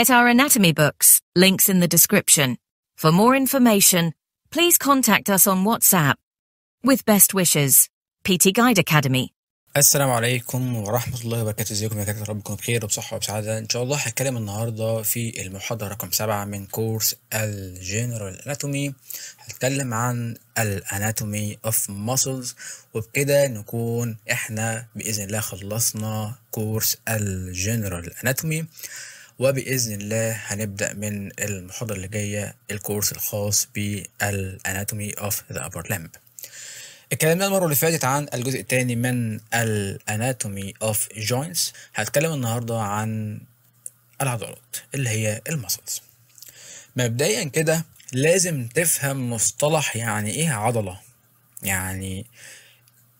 Get our anatomy books, links in the description. For more information, please contact us on WhatsApp. With best wishes, PT Guide Academy. السلام عليكم ورحمة الله وبركاته ازيكم يا كابتن ربكم بخير وبصحة وبسعادة ان شاء الله هتكلم النهاردة في المحاضرة رقم سبعة من كورس الجنرال اناتومي هتكلم عن الاناتومي اوف muscles وبكده نكون احنا بإذن الله خلصنا كورس الجنرال اناتومي وبإذن الله هنبدأ من المحاضرة اللي جاية الكورس الخاص بالاناتومي اوف ذا ابر لامب اتكلمنا المرة اللي فاتت عن الجزء الثاني من الاناتومي اوف جوينتس هتكلم النهاردة عن العضلات اللي هي المسلز مبدئيا كده لازم تفهم مصطلح يعني ايه عضلة يعني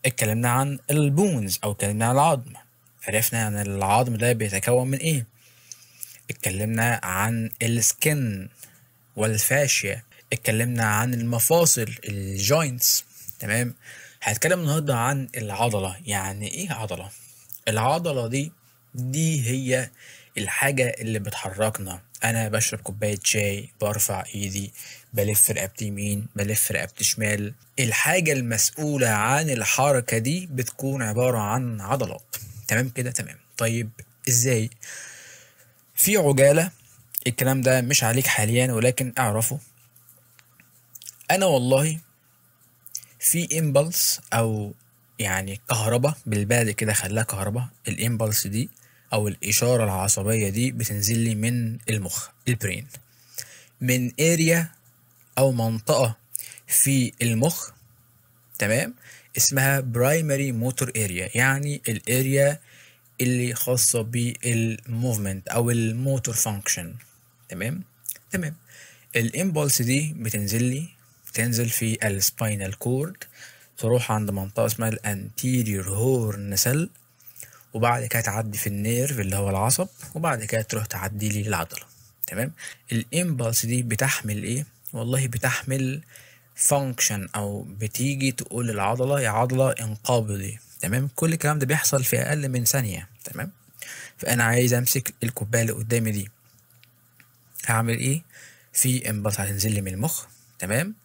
اتكلمنا عن البونز او اتكلمنا عن العظم عرفنا يعني العظم ده بيتكون من ايه اتكلمنا عن السكن والفاشية اتكلمنا عن المفاصل الجوينتس تمام هنتكلم النهارده عن العضلة يعني ايه عضلة العضلة دي دي هي الحاجة اللي بتحركنا أنا بشرب كوباية شاي برفع إيدي بلف رقبتي يمين بلف رقبتي شمال الحاجة المسؤولة عن الحركة دي بتكون عبارة عن عضلات تمام كده تمام طيب إزاي في عجالة الكلام ده مش عليك حاليا ولكن اعرفه انا والله في امبلس او يعني كهربا بالبعد كده خلاها كهربا الامبلس دي او الاشارة العصبية دي بتنزل لي من المخ البرين من اريا او منطقة في المخ تمام اسمها برايمري موتور اريا يعني الاريا اللي خاصة بالموفمنت أو الموتور فانكشن تمام تمام الامبولس دي بتنزل لي بتنزل في السباينال كورد تروح عند منطقة اسمها الانتيريور هورن سيل وبعد كده تعدي في النيرف اللي هو العصب وبعد كده تروح تعدي لي العضلة تمام الامبولس دي بتحمل ايه والله بتحمل فانكشن او بتيجي تقول العضلة يا عضلة انقبضي تمام كل الكلام ده بيحصل في اقل من ثانيه تمام فانا عايز امسك الكوبايه اللي قدامي دي هعمل ايه في انبساط هتنزل لي من المخ تمام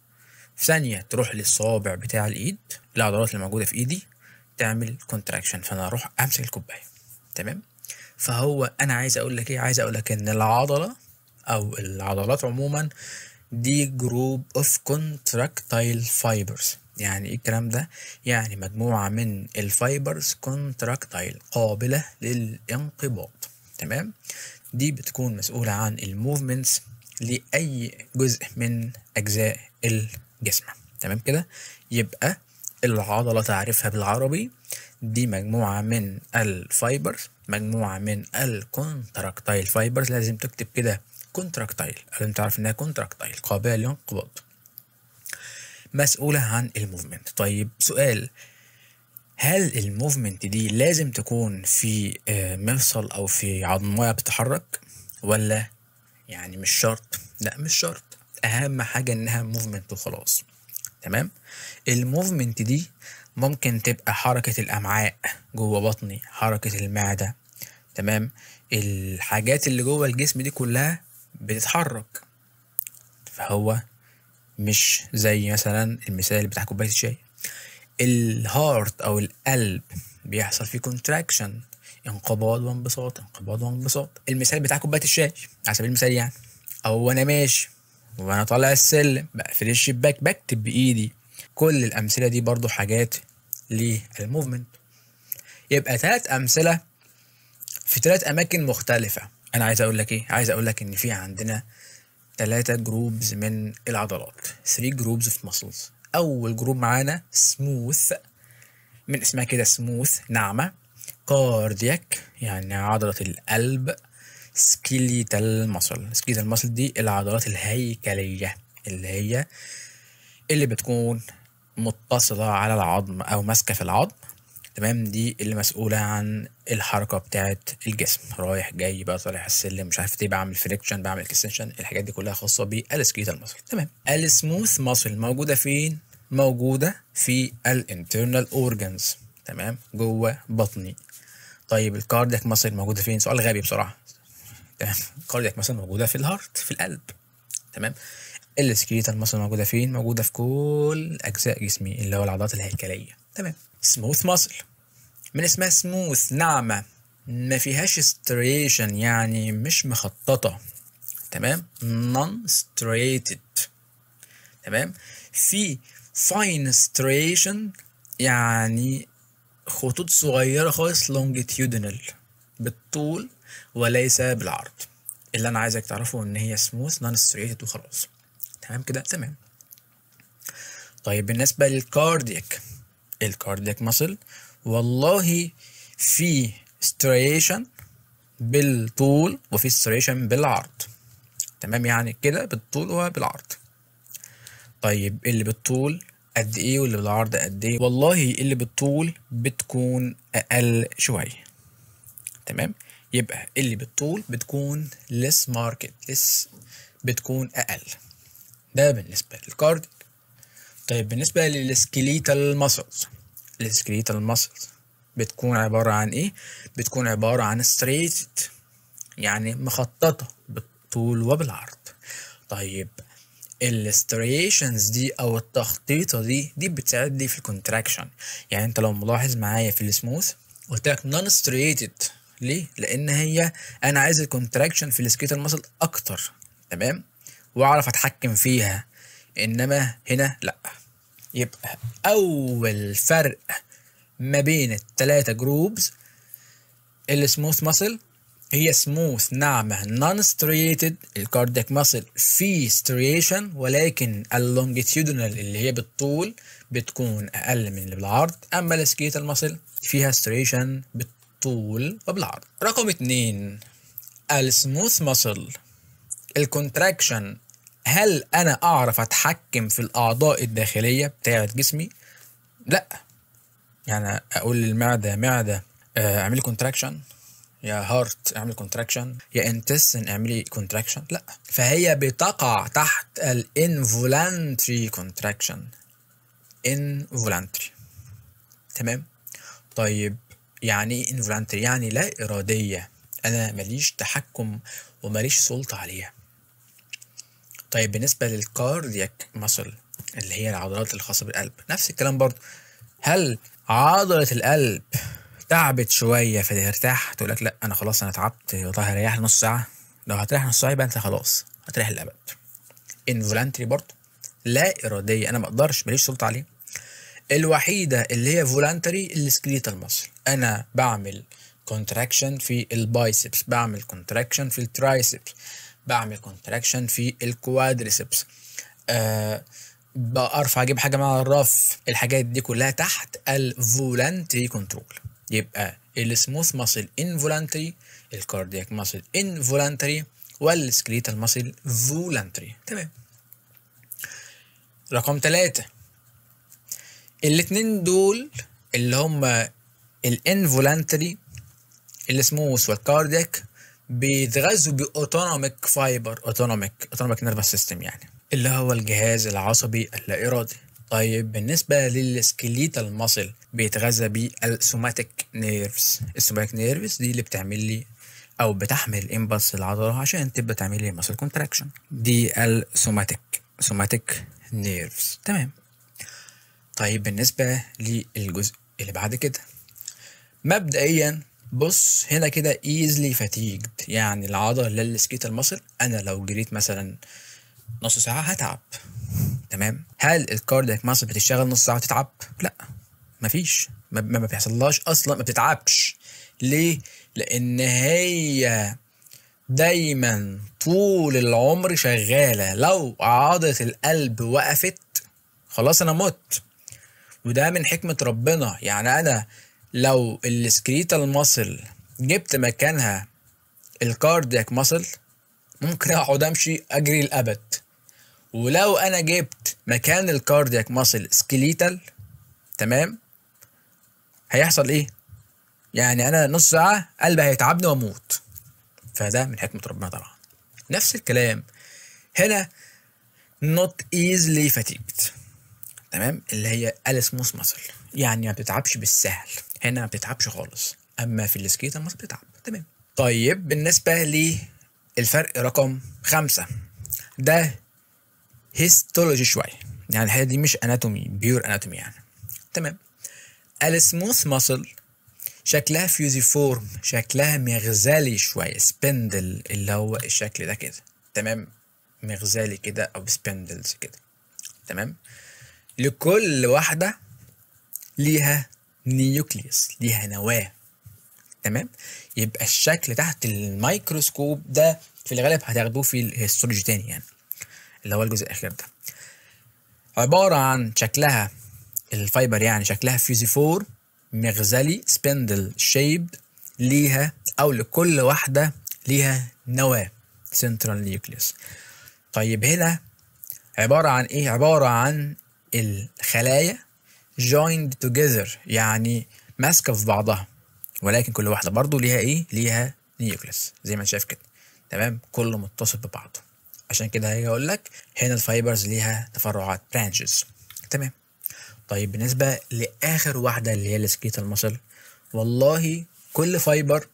في ثانيه تروح للصوابع بتاع الايد العضلات اللي موجوده في ايدي تعمل كونتراكشن فانا اروح امسك الكوبايه تمام فهو انا عايز اقول لك ايه عايز اقول لك ان العضله او العضلات عموما دي جروب اوف كونتراكتايل فايبرز يعني ايه الكلام ده يعني مجموعة من الفايبرز كونتراكتايل قابلة للانقباض تمام دي بتكون مسؤولة عن الموفمنتس لأي جزء من أجزاء الجسم تمام كده يبقى العضلة تعرفها بالعربي دي مجموعة من الفايبرز مجموعة من الكونتراكتايل فايبرز لازم تكتب كده كونتراكتايل لازم تعرف انها كونتراكتايل قابلة للانقباض مسؤولة عن الموفمنت طيب سؤال هل الموفمنت دي لازم تكون في آه، مفصل أو في عضماية بتتحرك ولا يعني مش شرط لا مش شرط أهم حاجة إنها موفمنت وخلاص تمام الموفمنت دي ممكن تبقى حركة الأمعاء جوه بطني حركة المعدة تمام الحاجات اللي جوه الجسم دي كلها بتتحرك فهو مش زي مثلا المثال بتاع كوبايه الشاي الهارت او القلب بيحصل فيه كونتراكشن انقباض وانبساط انقباض وانبساط المثال بتاع كوبايه الشاي على سبيل المثال يعني او وانا ماشي وانا طالع السلم بقفل الشباك بكتب بايدي كل الامثله دي برضو حاجات للموفمنت يبقى ثلاث امثله في ثلاث اماكن مختلفه انا عايز اقول لك ايه عايز اقول لك ان في عندنا ثلاثة جروبز من العضلات 3 جروبز اوف muscles أول جروب معانا سموث من اسمها كده سموث ناعمة كاردياك يعني عضلة القلب سكيليتال ماسل سكيليتال ماسل دي العضلات الهيكلية اللي هي اللي بتكون متصلة على العظم أو ماسكة في العظم تمام دي اللي مسؤوله عن الحركه بتاعه الجسم رايح جاي بقى طالع السلم مش عارف ايه بعمل فريكشن بعمل اكستنشن الحاجات دي كلها خاصه بالسكيتال ماسل تمام السموث ماسل موجوده فين موجوده في الانترنال اورجانز تمام جوه بطني طيب الكاردياك ماسل موجوده فين سؤال غبي بصراحه تمام الكاردياك ماسل موجوده في الهارت في القلب تمام السكيليتال ماسل موجوده فين موجوده في كل اجزاء جسمي اللي هو العضلات الهيكليه تمام سموث ماسل من اسمها سموث ناعمة ما فيهاش ستريشن يعني مش مخططة تمام نون ستريتد تمام في فاين ستريشن يعني خطوط صغيرة خالص longitudinal بالطول وليس بالعرض اللي انا عايزك تعرفه ان هي smooth نون ستريتد وخلاص تمام كده تمام طيب بالنسبة للكاردياك الكاردياك ماسل والله في ستريشن بالطول وفي ستريشن بالعرض تمام يعني كده بالطول وبالعرض طيب اللي بالطول قد ايه واللي بالعرض قد ايه والله اللي بالطول بتكون اقل شويه تمام يبقى اللي بالطول بتكون less market less بتكون اقل ده بالنسبه للكارد طيب بالنسبة للسكليتال ماسلز السكليتال ماسلز بتكون عبارة عن ايه؟ بتكون عبارة عن ستريت يعني مخططة بالطول وبالعرض طيب الستريشنز دي او التخطيطه دي دي بتساعد في الكونتراكشن يعني انت لو ملاحظ معايا في السموث قلت لك نون ستريتد ليه لان هي انا عايز الكونتراكشن في السكيتر ماسل اكتر تمام واعرف اتحكم فيها انما هنا لا يبقى أول فرق ما بين التلاتة جروبز السموث ماسل هي سموث ناعمة نون ستريتد الكاردياك ماسل في ستريشن ولكن اللونجيتيودنال اللي هي بالطول بتكون أقل من اللي بالعرض أما السكيتال ماسل فيها ستريشن بالطول وبالعرض رقم اتنين السموث ماسل الكونتراكشن هل انا اعرف اتحكم في الاعضاء الداخليه بتاعه جسمي لا يعني اقول للمعده معده آه، اعملي كونتراكشن يا هارت اعمل كونتراكشن يا انتستين اعملي كونتراكشن لا فهي بتقع تحت الانفولانتري كونتراكشن انفولانتري تمام طيب يعني ايه انفولانتري يعني لا اراديه انا ماليش تحكم وماليش سلطه عليها طيب بالنسبة للكاردياك ماسل اللي هي العضلات الخاصة بالقلب نفس الكلام برضو هل عضلة القلب تعبت شوية فترتاح تقول لك لا أنا خلاص أنا تعبت والله هريح نص ساعة لو هتريح نص ساعة يبقى أنت خلاص هتريح للأبد انفولانتري برضو لا إرادية أنا مقدرش ماليش سلطة عليه الوحيدة اللي هي فولانتري السكليتال ماسل أنا بعمل كونتراكشن في البايسبس بعمل كونتراكشن في الترايسبس بعمل كونتراكشن في الكوادريسبس آه بارفع اجيب حاجه مع الرف الحاجات دي كلها تحت الفولانتري كنترول يبقى السموث ماسل انفولانتري الكاردياك ماسل انفولانتري والسكريتال ماسل فولانتري تمام رقم ثلاثة الاتنين دول اللي هم الانفولانتري السموث والكاردياك بيتغذوا باوتونوميك فايبر اوتونوميك اوتونوميك نيرفس سيستم يعني اللي هو الجهاز العصبي اللا ارادي طيب بالنسبة للسكليتال ماسل بيتغذى بالسوماتيك نيرفز السوماتيك نيرفز دي اللي بتعمل لي أو بتحمل الإمبلس العضلة عشان تبقى تعمل لي ماسل كونتراكشن دي السوماتيك سوماتيك نيرفز تمام طيب بالنسبة للجزء اللي بعد كده مبدئيا بص هنا كده ايزلي فاتيجد يعني العضلة اللي سكيت المصل أنا لو جريت مثلا نص ساعة هتعب تمام هل الكاردياك ماسل بتشتغل نص ساعة وتتعب؟ لأ مفيش ما, ما بيحصلهاش أصلا ما بتتعبش ليه؟ لأن هي دايما طول العمر شغالة لو عضلة القلب وقفت خلاص أنا مت وده من حكمة ربنا يعني أنا لو السكريتال ماسل جبت مكانها الكاردياك ماسل ممكن اقعد امشي اجري الابد ولو انا جبت مكان الكاردياك ماسل سكليتال تمام هيحصل ايه يعني انا نص ساعه قلبي هيتعبني واموت فده من حكمه ربنا طبعا نفس الكلام هنا not easily fatigued تمام اللي هي السموث ماسل يعني ما بتتعبش بالسهل هنا ما بتتعبش خالص اما في السكيتر ما بتتعب تمام طيب بالنسبه للفرق رقم خمسة ده هيستولوجي شويه يعني الحاجه دي مش اناتومي بيور اناتومي يعني تمام السموث ماسل شكلها فيوزيفورم شكلها مغزالي شويه سبندل اللي هو الشكل ده كده تمام مغزالي كده او سبندلز كده تمام لكل واحده ليها نيوكليوس ليها نواه تمام يبقى الشكل تحت الميكروسكوب ده في الغالب هتاخدوه في الهيستولوجي تاني يعني اللي هو الجزء الاخير ده عباره عن شكلها الفايبر يعني شكلها فيزيفور مغزلي سبندل شيبد ليها او لكل واحده ليها نواه سنترال نيوكليوس طيب هنا عباره عن ايه عباره عن الخلايا joined together يعني ماسكة في بعضها ولكن كل واحدة برضه ليها إيه؟ ليها نيوكليس زي ما أنت شايف كده تمام كله متصل ببعضه عشان كده هيجي أقول لك هنا الفايبرز ليها تفرعات برانشز تمام طيب بالنسبة لآخر واحدة اللي هي السكيتال مصل والله كل فايبر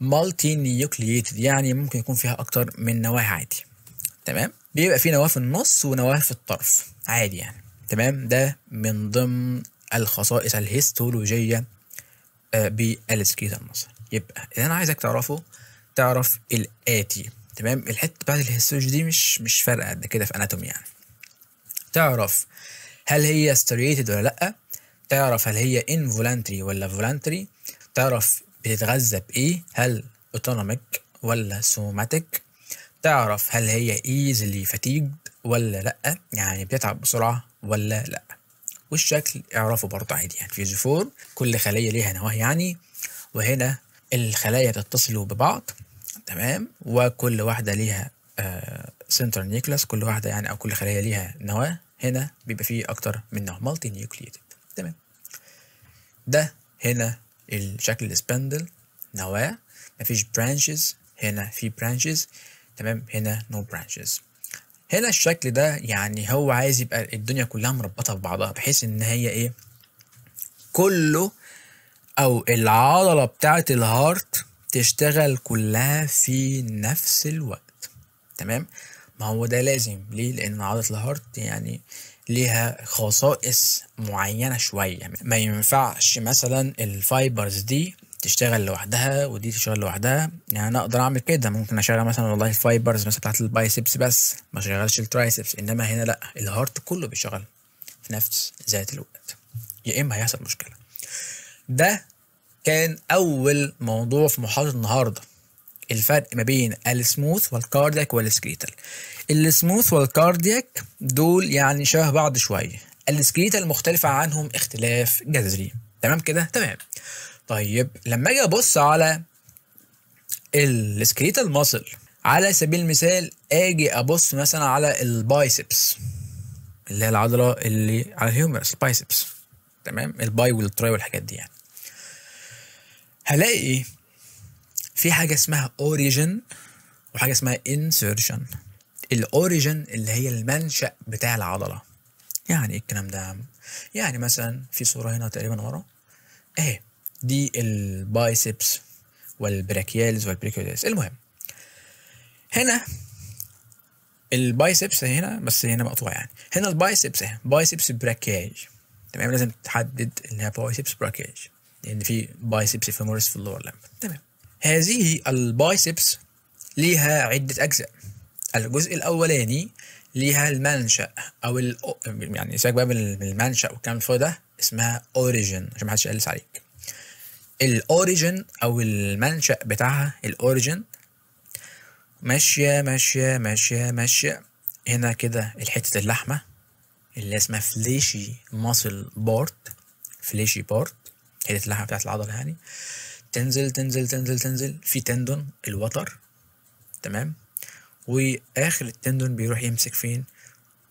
مالتي نيوكليتد يعني ممكن يكون فيها أكتر من نواة عادي تمام بيبقى في نواة في النص ونواة في الطرف عادي يعني تمام ده من ضمن الخصائص الهيستولوجية آه، بالسكيت المصري يبقى اللي انا عايزك تعرفه تعرف الآتي تمام الحتة بتاعت الهيستولوجي دي مش مش فارقة قد كده في اناتومي يعني تعرف هل هي ستريتد ولا لأ تعرف هل هي انفولانتري ولا فولانتري تعرف بتتغذى بإيه هل اوتونوميك ولا سوماتيك تعرف هل هي ايزلي فاتيجد ولا لأ يعني بتتعب بسرعة ولا لا والشكل اعرفه برضه عادي يعني فيزيفور كل خلية ليها نواة يعني وهنا الخلايا بتتصلوا ببعض تمام وكل واحدة ليها آه سنتر كل واحدة يعني أو كل خلية ليها نواة هنا بيبقى فيه أكتر من نوع مالتي نيوكليتد تمام ده هنا الشكل السبندل نواة مفيش برانشز هنا في برانشز تمام هنا نو no برانشز هنا الشكل ده يعني هو عايز يبقى الدنيا كلها مربطة ببعضها بحيث ان هي ايه كله او العضلة بتاعة الهارت تشتغل كلها في نفس الوقت تمام ما هو ده لازم ليه لان عضلة الهارت يعني ليها خصائص معينة شوية ما ينفعش مثلا الفايبرز دي تشتغل لوحدها ودي تشتغل لوحدها يعني انا اقدر اعمل كده ممكن اشغل مثلا والله الفايبرز مثلا بتاعت البايسبس بس ما اشغلش الترايسبس انما هنا لا الهارت كله بيشتغل في نفس ذات الوقت يا اما هيحصل مشكله ده كان اول موضوع في محاضره النهارده الفرق ما بين السموث والكاردياك والسكريتال السموث والكاردياك دول يعني شبه بعض شويه السكريتال مختلفه عنهم اختلاف جذري تمام كده تمام طيب لما اجي ابص على السكريتال ماسل على سبيل المثال اجي ابص مثلا على البايسبس اللي هي العضله اللي على الهيومرس البايسبس تمام الباي والتراي والحاجات دي يعني هلاقي في حاجه اسمها اوريجن وحاجه اسمها انسيرشن الاوريجن اللي هي المنشا بتاع العضله يعني ايه الكلام ده يعني مثلا في صوره هنا تقريبا ورا اهي دي البايسبس والبراكيالز والبريكيوليز المهم هنا البايسبس هنا بس هنا مقطوع يعني هنا البايسبس هنا بايسبس براكياج تمام لازم تحدد انها بايسبس براكياج لان في بايسبس فيمورس في اللور لامب تمام هذه البايسبس ليها عدة أجزاء الجزء الأولاني ليها المنشأ أو يعني سيبك بقى من المنشأ والكلام الفاضي ده اسمها أوريجن عشان محدش يقلس عليه الاوريجن او المنشأ بتاعها الاوريجن ماشية ماشية ماشية ماشية هنا كده حتة اللحمة اللي اسمها فليشي ماسل بارت فليشي بارت حتة اللحمة بتاعت العضلة يعني تنزل تنزل تنزل تنزل في تندون الوتر تمام واخر التندون بيروح يمسك فين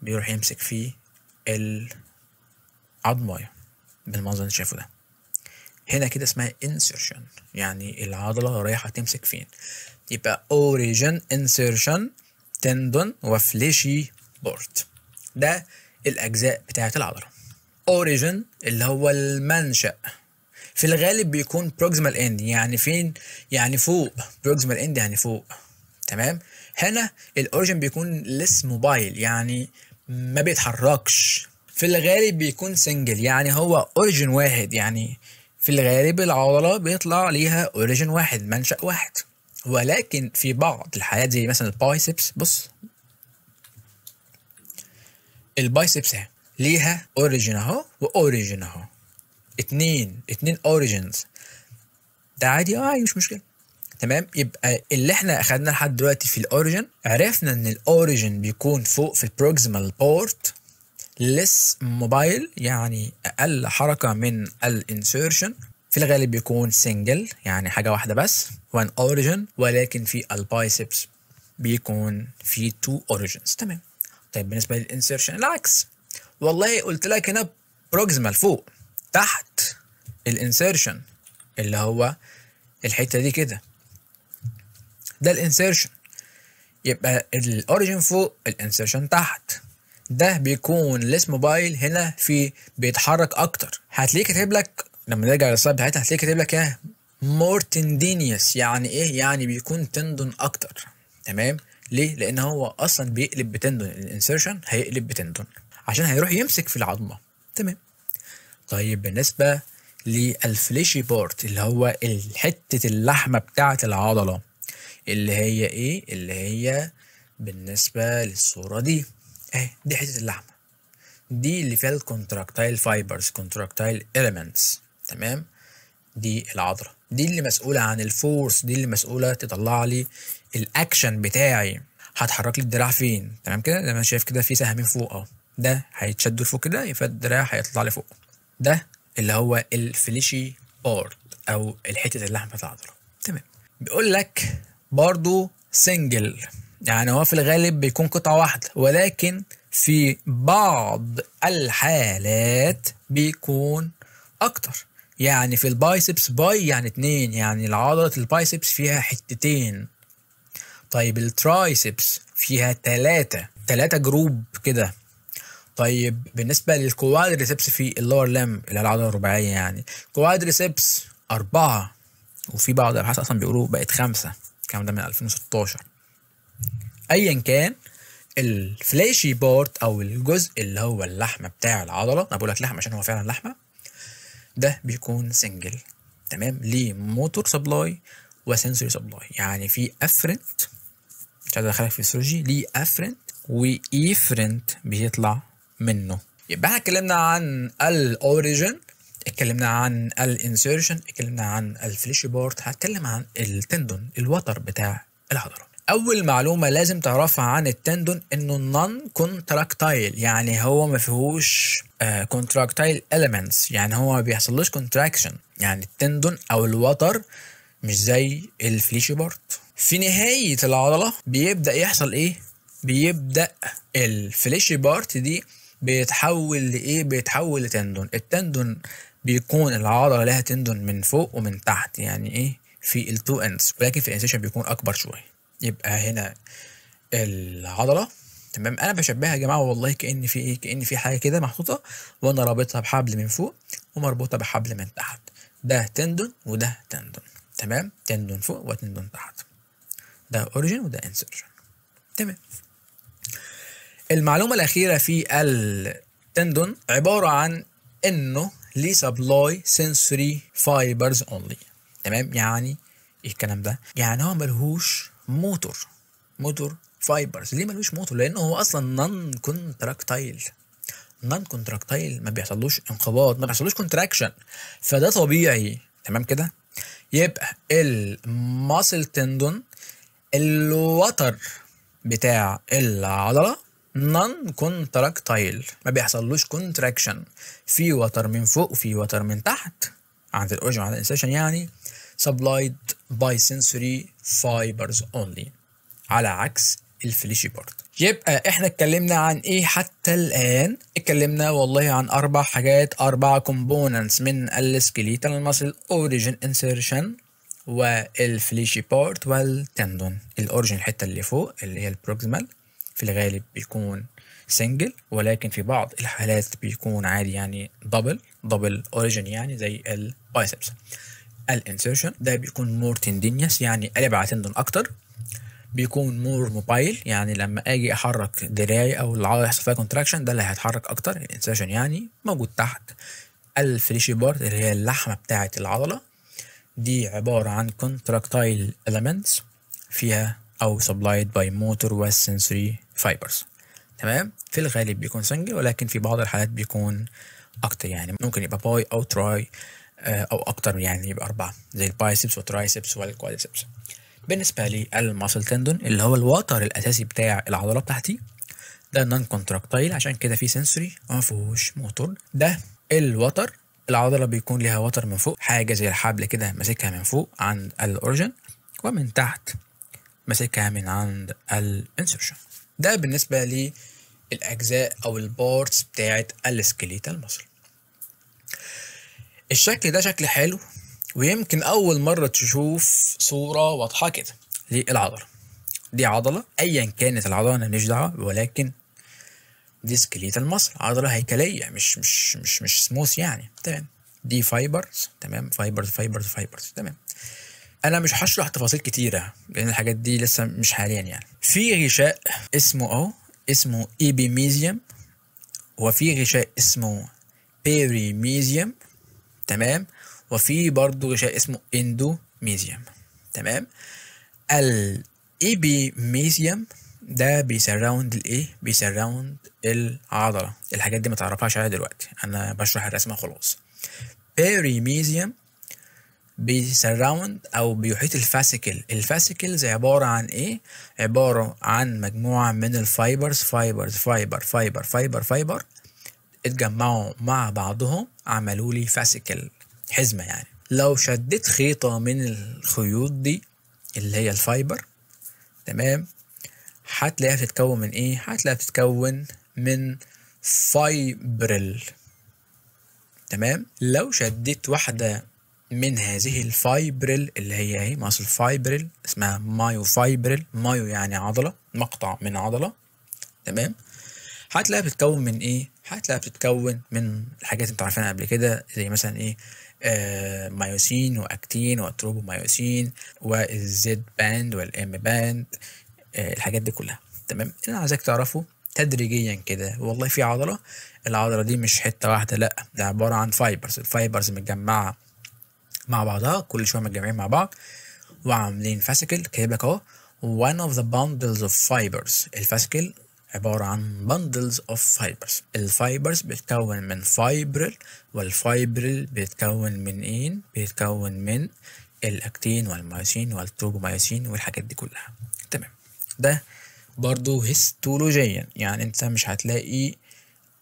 بيروح يمسك في العظمايه بالمنظر اللي شايفه ده هنا كده اسمها insertion يعني العضلة رايحة تمسك فين يبقى origin insertion tendon وفليشي بورت ده الأجزاء بتاعة العضلة origin اللي هو المنشأ في الغالب بيكون proximal end يعني فين يعني فوق proximal end يعني فوق تمام هنا الاوريجن بيكون لسه موبايل يعني ما بيتحركش في الغالب بيكون سنجل يعني هو اوريجن واحد يعني في الغالب العضلة بيطلع ليها اوريجين واحد منشأ واحد ولكن في بعض الحالات زي مثلا البايسبس بص البايسبس اهي ليها اوريجين اهو واوريجين اهو اتنين اتنين اوريجينز ده عادي اه مش مشكله تمام يبقى اللي احنا اخدنا لحد دلوقتي في الاوريجن عرفنا ان الاوريجن بيكون فوق في البروكسيمال بورت less mobile يعني أقل حركة من الانسيرشن في الغالب بيكون سنجل يعني حاجة واحدة بس وان اوريجن ولكن في البايسبس بيكون في تو اوريجنز تمام طيب بالنسبة للانسيرشن العكس والله قلت لك هنا بروكسيمال فوق تحت الانسيرشن اللي هو الحتة دي كده ده الانسيرشن يبقى الاوريجن فوق الانسيرشن تحت ده بيكون ليس موبايل هنا في بيتحرك اكتر هتلاقيه كاتب لك لما نرجع للسلايد بتاعتها هتلاقيه كاتب لك ايه مور تندينيوس يعني ايه يعني بيكون تندون اكتر تمام ليه لان هو اصلا بيقلب بتندون الانسيرشن هيقلب بتندون عشان هيروح يمسك في العظمه تمام طيب بالنسبه للفليشي بورت اللي هو حته اللحمه بتاعه العضله اللي هي ايه اللي هي بالنسبه للصوره دي اهي دي حته اللحمه دي اللي فيها الكونتراكتايل فايبرز كونتراكتايل ايليمنتس تمام دي العضله دي اللي مسؤوله عن الفورس دي اللي مسؤوله تطلع لي الاكشن بتاعي هتحرك لي الدراع فين تمام كده زي ما شايف كده في سهمين فوق اهو ده هيتشدوا لفوق كده يبقى الدراع هيطلع لفوق ده اللي هو الفليشي بارت او الحته اللحمه بتاعت العضله تمام بيقول لك برضو سنجل يعني هو في الغالب بيكون قطعة واحدة ولكن في بعض الحالات بيكون أكتر يعني في البايسبس باي يعني اتنين يعني العضلة البايسبس فيها حتتين طيب الترايسبس فيها تلاتة تلاتة جروب كده طيب بالنسبة للكوادريسبس في اللور لم اللي هي العضلة الرباعية يعني كوادريسبس أربعة وفي بعض الأبحاث أصلا بيقولوا بقت خمسة الكلام ده من 2016 ايا كان الفلاشي بورت او الجزء اللي هو اللحمه بتاع العضله انا بقول لك لحمه عشان هو فعلا لحمه ده بيكون سنجل تمام ليه موتور سبلاي وسنسوري سبلاي يعني في افرنت مش عايز ادخلك في السيولوجي ليه افرنت وايفرنت بيطلع منه يبقى احنا اتكلمنا عن الاوريجن اتكلمنا عن الانسيرشن اتكلمنا عن الفليشي بورت هتكلم عن التندون الوتر بتاع العضله اول معلومه لازم تعرفها عن التندون انه النون كونتراكتايل يعني هو ما فيهوش كونتراكتايل آه، اليمنتس يعني هو ما بيحصلوش كونتراكشن يعني التندون او الوتر مش زي الفليشي بارت في نهايه العضله بيبدا يحصل ايه بيبدا الفليشي بارت دي بيتحول لايه بيتحول لتندون التندون بيكون العضله لها تندون من فوق ومن تحت يعني ايه في التو اندز ولكن في الانسيشن بيكون اكبر شويه يبقى هنا العضله تمام انا بشبهها يا جماعه والله كان في ايه كان في حاجه كده محطوطه وانا رابطها بحبل من فوق ومربوطه بحبل من تحت ده تندون وده تندون تمام تندون فوق وتندون تحت ده اوريجين وده انسرشن تمام المعلومه الاخيره في التندون عباره عن انه لي سبلاي سنسوري فايبرز اونلي تمام يعني ايه الكلام ده يعني هو ملهوش موتور موتور فايبرز ليه ملوش موتور لان هو اصلا نون كونتراكتايل نون كونتراكتايل ما بيحصلوش انقباض ما بيحصلوش كونتراكشن فده طبيعي تمام كده يبقى الماسل تندون الوتر بتاع العضله نون كونتراكتايل ما بيحصلوش كونتراكشن في وتر من فوق وفي وتر من تحت عند الاوريجن عند الانسيشن يعني supplied by sensory fibers only على عكس الفليشي بارت يبقى احنا اتكلمنا عن ايه حتى الان اتكلمنا والله عن اربع حاجات اربع كومبوننتس من السكليتال ماسل اوريجين انسيرشن والفليشي بارت والتندون الاوريجين الحته اللي فوق اللي هي البروكسيمال في الغالب بيكون سنجل ولكن في بعض الحالات بيكون عادي يعني دبل دبل اوريجين يعني زي البايسبس الانسيرشن ده بيكون مور تندينيس يعني قلب على تندون اكتر بيكون مور موبايل يعني لما اجي احرك دراعي او العضله يحصل فيها كونتراكشن ده اللي هيتحرك اكتر الانسيرشن يعني موجود تحت الفليشي بارت اللي هي اللحمه بتاعه العضله دي عباره عن كونتراكتايل elements فيها او سبلايد باي موتور و فايبرز تمام في الغالب بيكون سنجل ولكن في بعض الحالات بيكون اكتر يعني ممكن يبقى باي او تراي آه، او اكتر يعني يبقى اربعه زي البايسبس والترايسبس والكوادسبس بالنسبه لي الماسل تندون اللي هو الوتر الاساسي بتاع العضله بتاعتي ده نون كونتراكتايل عشان كده فيه سنسوري وما فيهوش موتور ده الوتر العضله بيكون ليها وتر من فوق حاجه زي الحبل كده ماسكها من فوق عند الاورجن ومن تحت ماسكها من عند الانسرشن ده بالنسبه للاجزاء او البارتس بتاعه السكليتال مصر الشكل ده شكل حلو ويمكن أول مرة تشوف صورة واضحة كده للعضلة دي عضلة أيا كانت العضلة أنا ماليش دعوة ولكن دي سكليت المصل عضلة هيكلية مش مش مش مش سموث يعني تمام دي فايبرز تمام فايبرز فايبرز فايبرز تمام انا مش هشرح تفاصيل كتيره لان الحاجات دي لسه مش حاليا يعني في غشاء اسمه اهو اسمه ايبيميزيوم وفي غشاء اسمه بيريميزيوم تمام وفي برضو غشاء اسمه اندوميزيوم تمام الايبيميزيوم ده بيسراوند الايه بيسراوند العضله الحاجات دي ما تعرفهاش عليها دلوقتي انا بشرح الرسمه خلاص بيريميزيوم بيسراوند او بيحيط الفاسيكل الفاسيكلز عباره عن ايه عباره عن مجموعه من الفايبرز فايبرز فايبر فايبر فايبر فايبر اتجمعوا مع بعضهم عملوا لي فاسيكل حزمة يعني لو شديت خيطة من الخيوط دي اللي هي الفايبر تمام هتلاقيها بتتكون من ايه هتلاقيها بتتكون من فايبرل تمام لو شديت واحدة من هذه الفايبرل اللي هي اهي مقص الفايبرل اسمها مايو فايبرل مايو يعني عضلة مقطع من عضلة تمام هتلاقيها بتتكون من ايه هتلاقيها بتتكون من الحاجات انت عارفينها قبل كده زي مثلا ايه آه مايوسين واكتين وتروبومايوسين والزد باند والام باند آه الحاجات دي كلها تمام اللي عايزك تعرفه تدريجيا كده والله في عضله العضله دي مش حته واحده لا ده عباره عن فايبرز الفايبرز متجمعه مع بعضها كل شويه متجمعين مع بعض وعاملين فاسيكل كاتب لك اهو one of the bundles of fibers الفاسيكل عبارة عن bundles of fibers الفايبرز بيتكون من فايبرل والفايبرل بيتكون من ايه؟ بيتكون من الاكتين والمايسين والتروبومايسين والحاجات دي كلها تمام ده برضو هيستولوجيا يعني انت مش هتلاقي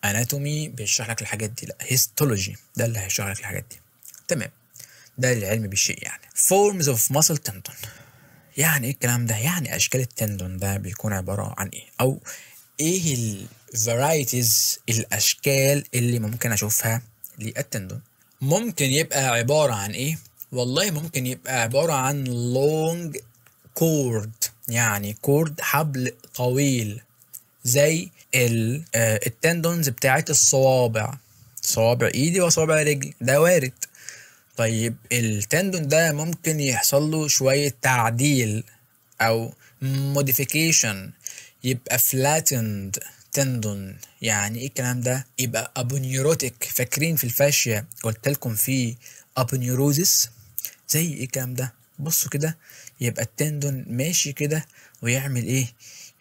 اناتومي بيشرح لك الحاجات دي لا هيستولوجي ده اللي هيشرح لك الحاجات دي تمام ده العلم بالشيء يعني forms of muscle tendon يعني ايه الكلام ده يعني اشكال التندون ده بيكون عبارة عن ايه او ايه الفرايتيز الاشكال اللي ممكن اشوفها للتندون ممكن يبقى عبارة عن ايه والله ممكن يبقى عبارة عن لونج كورد يعني كورد حبل طويل زي آه، التندونز بتاعت الصوابع صوابع ايدي وصوابع رجلي ده وارد طيب التندون ده ممكن يحصل له شوية تعديل او موديفيكيشن يبقى فلاتند تندون يعني ايه الكلام ده يبقى ابونيوروتيك فاكرين في الفاشية قلت لكم في ابونيوروزيس زي ايه الكلام ده بصوا كده يبقى التندون ماشي كده ويعمل ايه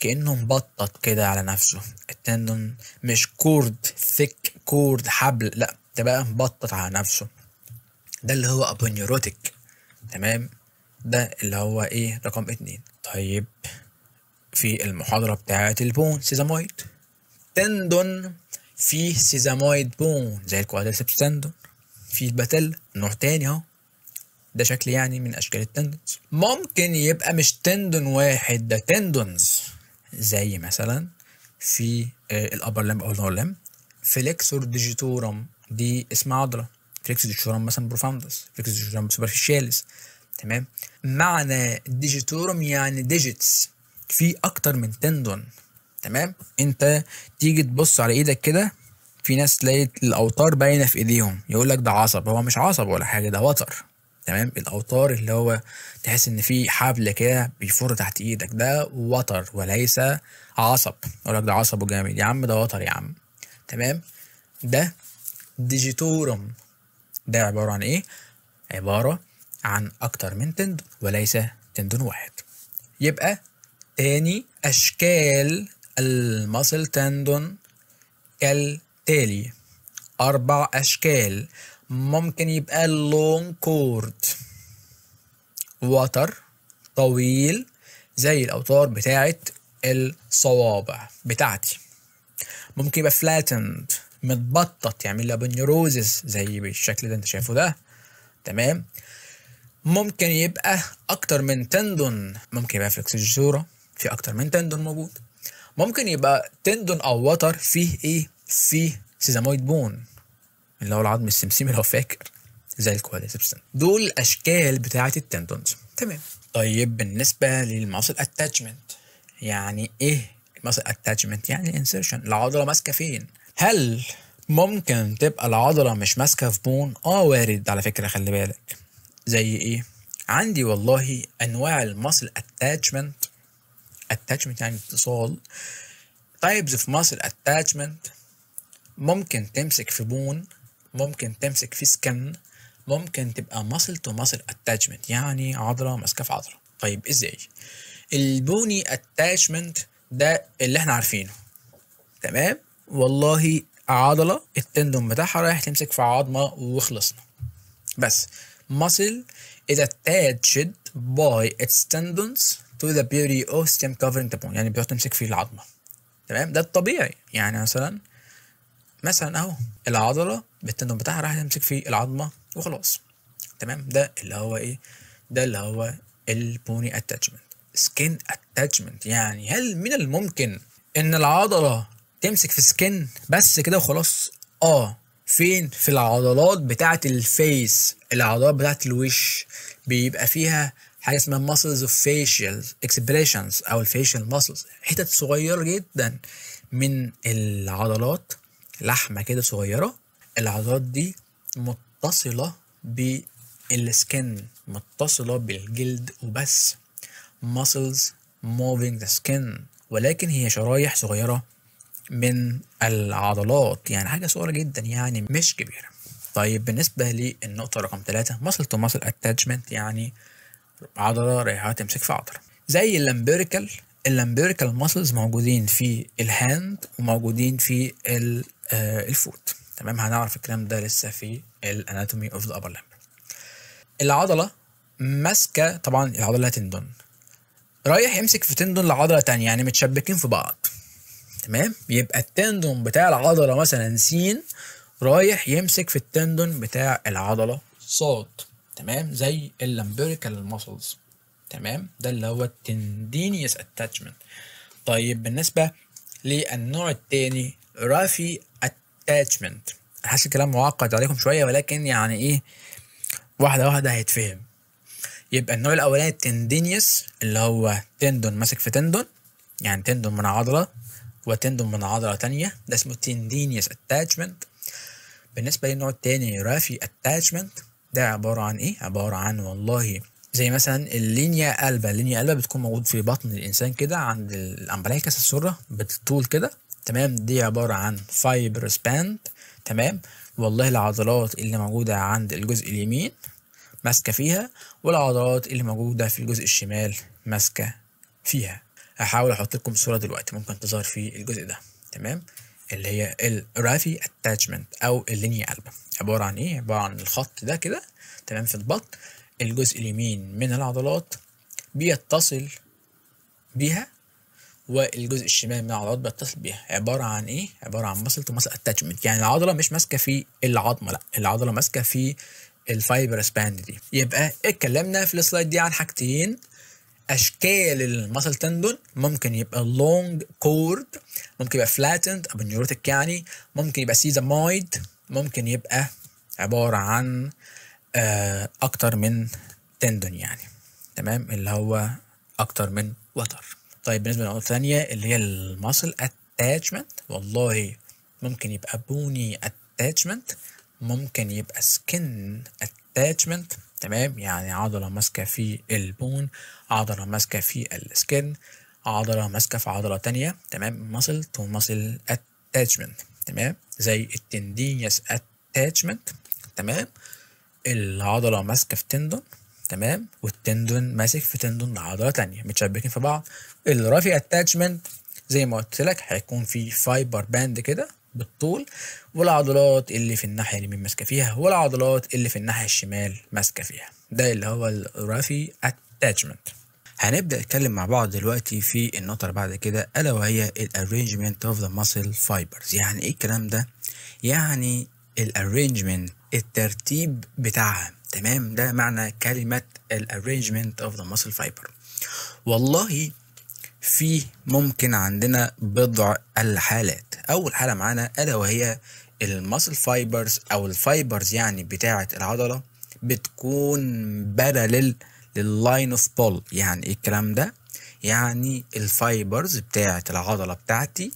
كأنه مبطط كده على نفسه التندون مش كورد ثيك كورد حبل لا ده بقى مبطط على نفسه ده اللي هو ابونيوروتيك تمام ده اللي هو ايه رقم اتنين طيب في المحاضرة بتاعة البون سيزامويد تندون فيه سيزامويد بون زي الكوادريسبس تندون في الباتيلا نوع تاني اهو ده شكل يعني من اشكال التندونز ممكن يبقى مش تندون واحد ده تندونز زي مثلا في آه، الابر لامب او اللور لامب فليكسور ديجيتورم دي اسم عضله فليكسور ديجيتورم مثلا بروفاندس فليكسور ديجيتورم سوبرفيشاليس تمام معنى ديجيتورم يعني ديجيتس في اكتر من تندون تمام انت تيجي تبص على ايدك كده في ناس تلاقي الاوتار باينه في ايديهم يقول لك ده عصب هو مش عصب ولا حاجه ده وتر تمام الاوتار اللي هو تحس ان في حبل كده بيفر تحت ايدك ده وتر وليس عصب يقول لك ده عصبه جامد يا عم ده وتر يا عم تمام ده ديجيتورم ده عباره عن ايه عباره عن اكتر من تندون وليس تندون واحد يبقى تاني أشكال الماسل تندون كالتالي أربع أشكال ممكن يبقى اللونج كورد وتر طويل زي الأوتار بتاعة الصوابع بتاعتي ممكن يبقى فلاتند متبطط يعمل لابنيروزس زي بالشكل ده انت شايفه ده تمام ممكن يبقى اكتر من تندون ممكن يبقى فلكسجسورة في اكتر من تندون موجود ممكن يبقى تندون او وتر فيه ايه فيه سيزامويد بون اللي هو العظم السمسمي لو فاكر زي الكواليسبس دول الاشكال بتاعه التندونز تمام طيب بالنسبه للمصل اتاتشمنت يعني ايه الماسل اتاتشمنت يعني الانسرشن العضله ماسكه فين هل ممكن تبقى العضله مش ماسكه في بون اه وارد على فكره خلي بالك زي ايه عندي والله انواع المصل اتاتشمنت اتاتشمنت يعني اتصال تايبز اوف ماسل اتاتشمنت ممكن تمسك في بون ممكن تمسك في سكن ممكن تبقى ماسل تو ماسل اتاتشمنت يعني عضله ماسكه في عضله طيب ازاي البوني اتاتشمنت ده اللي احنا عارفينه تمام والله عضله التندون بتاعها رايح تمسك في عظمه وخلصنا بس muscle is attached by its tendons to the beauty of stem covering the bone يعني بيروح تمسك فيه العظمة تمام ده الطبيعي يعني مثلا مثلا اهو العضلة بالتندون بتاعها راح تمسك فيه العظمة وخلاص تمام ده اللي هو ايه ده اللي هو البوني اتاتشمنت سكين اتاتشمنت يعني هل من الممكن ان العضلة تمسك في سكين بس كده وخلاص اه فين في العضلات بتاعة الفيس العضلات بتاعة الوش بيبقى فيها حاجه اسمها ماسلز اوف facial اكسبريشنز او الفيشيال ماسلز حتت صغيره جدا من العضلات لحمه كده صغيره العضلات دي متصله بالسكن متصله بالجلد وبس muscles moving the skin ولكن هي شرايح صغيره من العضلات يعني حاجه صغيره جدا يعني مش كبيره طيب بالنسبه للنقطه رقم ثلاثة muscle to muscle attachment يعني عضله رايحه تمسك في عضله زي اللامبيريكال اللامبيريكال ماسلز موجودين في الهاند وموجودين في الفوت آه، تمام هنعرف الكلام ده لسه في الاناتومي اوف ذا ابر لامب العضله ماسكه طبعا العضله تندون رايح يمسك في تندون لعضله تانية يعني متشبكين في بعض تمام يبقى التندون بتاع العضله مثلا س رايح يمسك في التندون بتاع العضله صاد تمام زي اللامبيريكال ماسلز تمام ده اللي هو التندينيوس اتاتشمنت طيب بالنسبه للنوع الثاني رافي اتاتشمنت حاسس الكلام معقد عليكم شويه ولكن يعني ايه واحده واحده هيتفهم يبقى النوع الاولاني التندينيوس اللي هو تندون ماسك في تندون يعني تندون من عضله وتندون من عضله تانية ده اسمه تندينيوس اتاتشمنت بالنسبه للنوع الثاني رافي اتاتشمنت ده عبارة عن ايه؟ عبارة عن والله زي مثلا اللينيا قلبة اللينيا قلبة بتكون موجود في بطن الإنسان كده عند الأمبلايكس السرة بالطول كده تمام دي عبارة عن فايبر سباند تمام والله العضلات اللي موجودة عند الجزء اليمين ماسكة فيها والعضلات اللي موجودة في الجزء الشمال ماسكة فيها هحاول أحط لكم صورة دلوقتي ممكن تظهر في الجزء ده تمام اللي هي الرافي اتاتشمنت او اللينيا البا عباره عن ايه عباره عن الخط ده كده تمام في البطن الجزء اليمين من العضلات بيتصل بيها والجزء الشمال من العضلات بيتصل بيها عباره عن ايه عباره عن مسل تو مسل اتاتشمنت يعني العضله مش ماسكه في العظمه لا العضله ماسكه في الفايبر سباند دي يبقى اتكلمنا في السلايد دي عن حاجتين اشكال المسل تندون ممكن يبقى لونج كورد ممكن يبقى فلاتند او نيوروتيك يعني ممكن يبقى سيزامويد ممكن يبقى عباره عن آه، اكتر من تندون يعني تمام اللي هو اكتر من وتر طيب بالنسبه للنقطه الثانيه اللي هي المسل اتاتشمنت والله ممكن يبقى بوني اتاتشمنت ممكن يبقى سكن اتاتشمنت تمام يعني عضلة ماسكة في البون عضلة ماسكة في السكن عضلة ماسكة في عضلة تانية تمام ماسل تو ماسل اتاتشمنت تمام زي التندينيس اتاتشمنت تمام العضلة ماسكة في تندون تمام والتندون ماسك في تندون لعضلة تانية متشابكين في بعض الرافي اتاتشمنت زي ما قلت لك هيكون في فايبر باند كده بالطول والعضلات اللي في الناحية اليمين ماسكة فيها والعضلات اللي في الناحية الشمال ماسكة فيها ده اللي هو الرافي اتاتشمنت هنبدأ نتكلم مع بعض دلوقتي في النقطة بعد كده ألا وهي الارينجمنت اوف ذا ماسل فايبرز يعني إيه الكلام ده؟ يعني الارينجمنت الترتيب بتاعها تمام ده معنى كلمة الارينجمنت اوف ذا ماسل فايبر والله في ممكن عندنا بضع الحالات اول حاله معانا الا وهي المسل فايبرز او الفايبرز يعني بتاعه العضله بتكون بارلل لللاين اوف بول يعني ايه الكلام ده يعني الفايبرز بتاعه العضله بتاعتي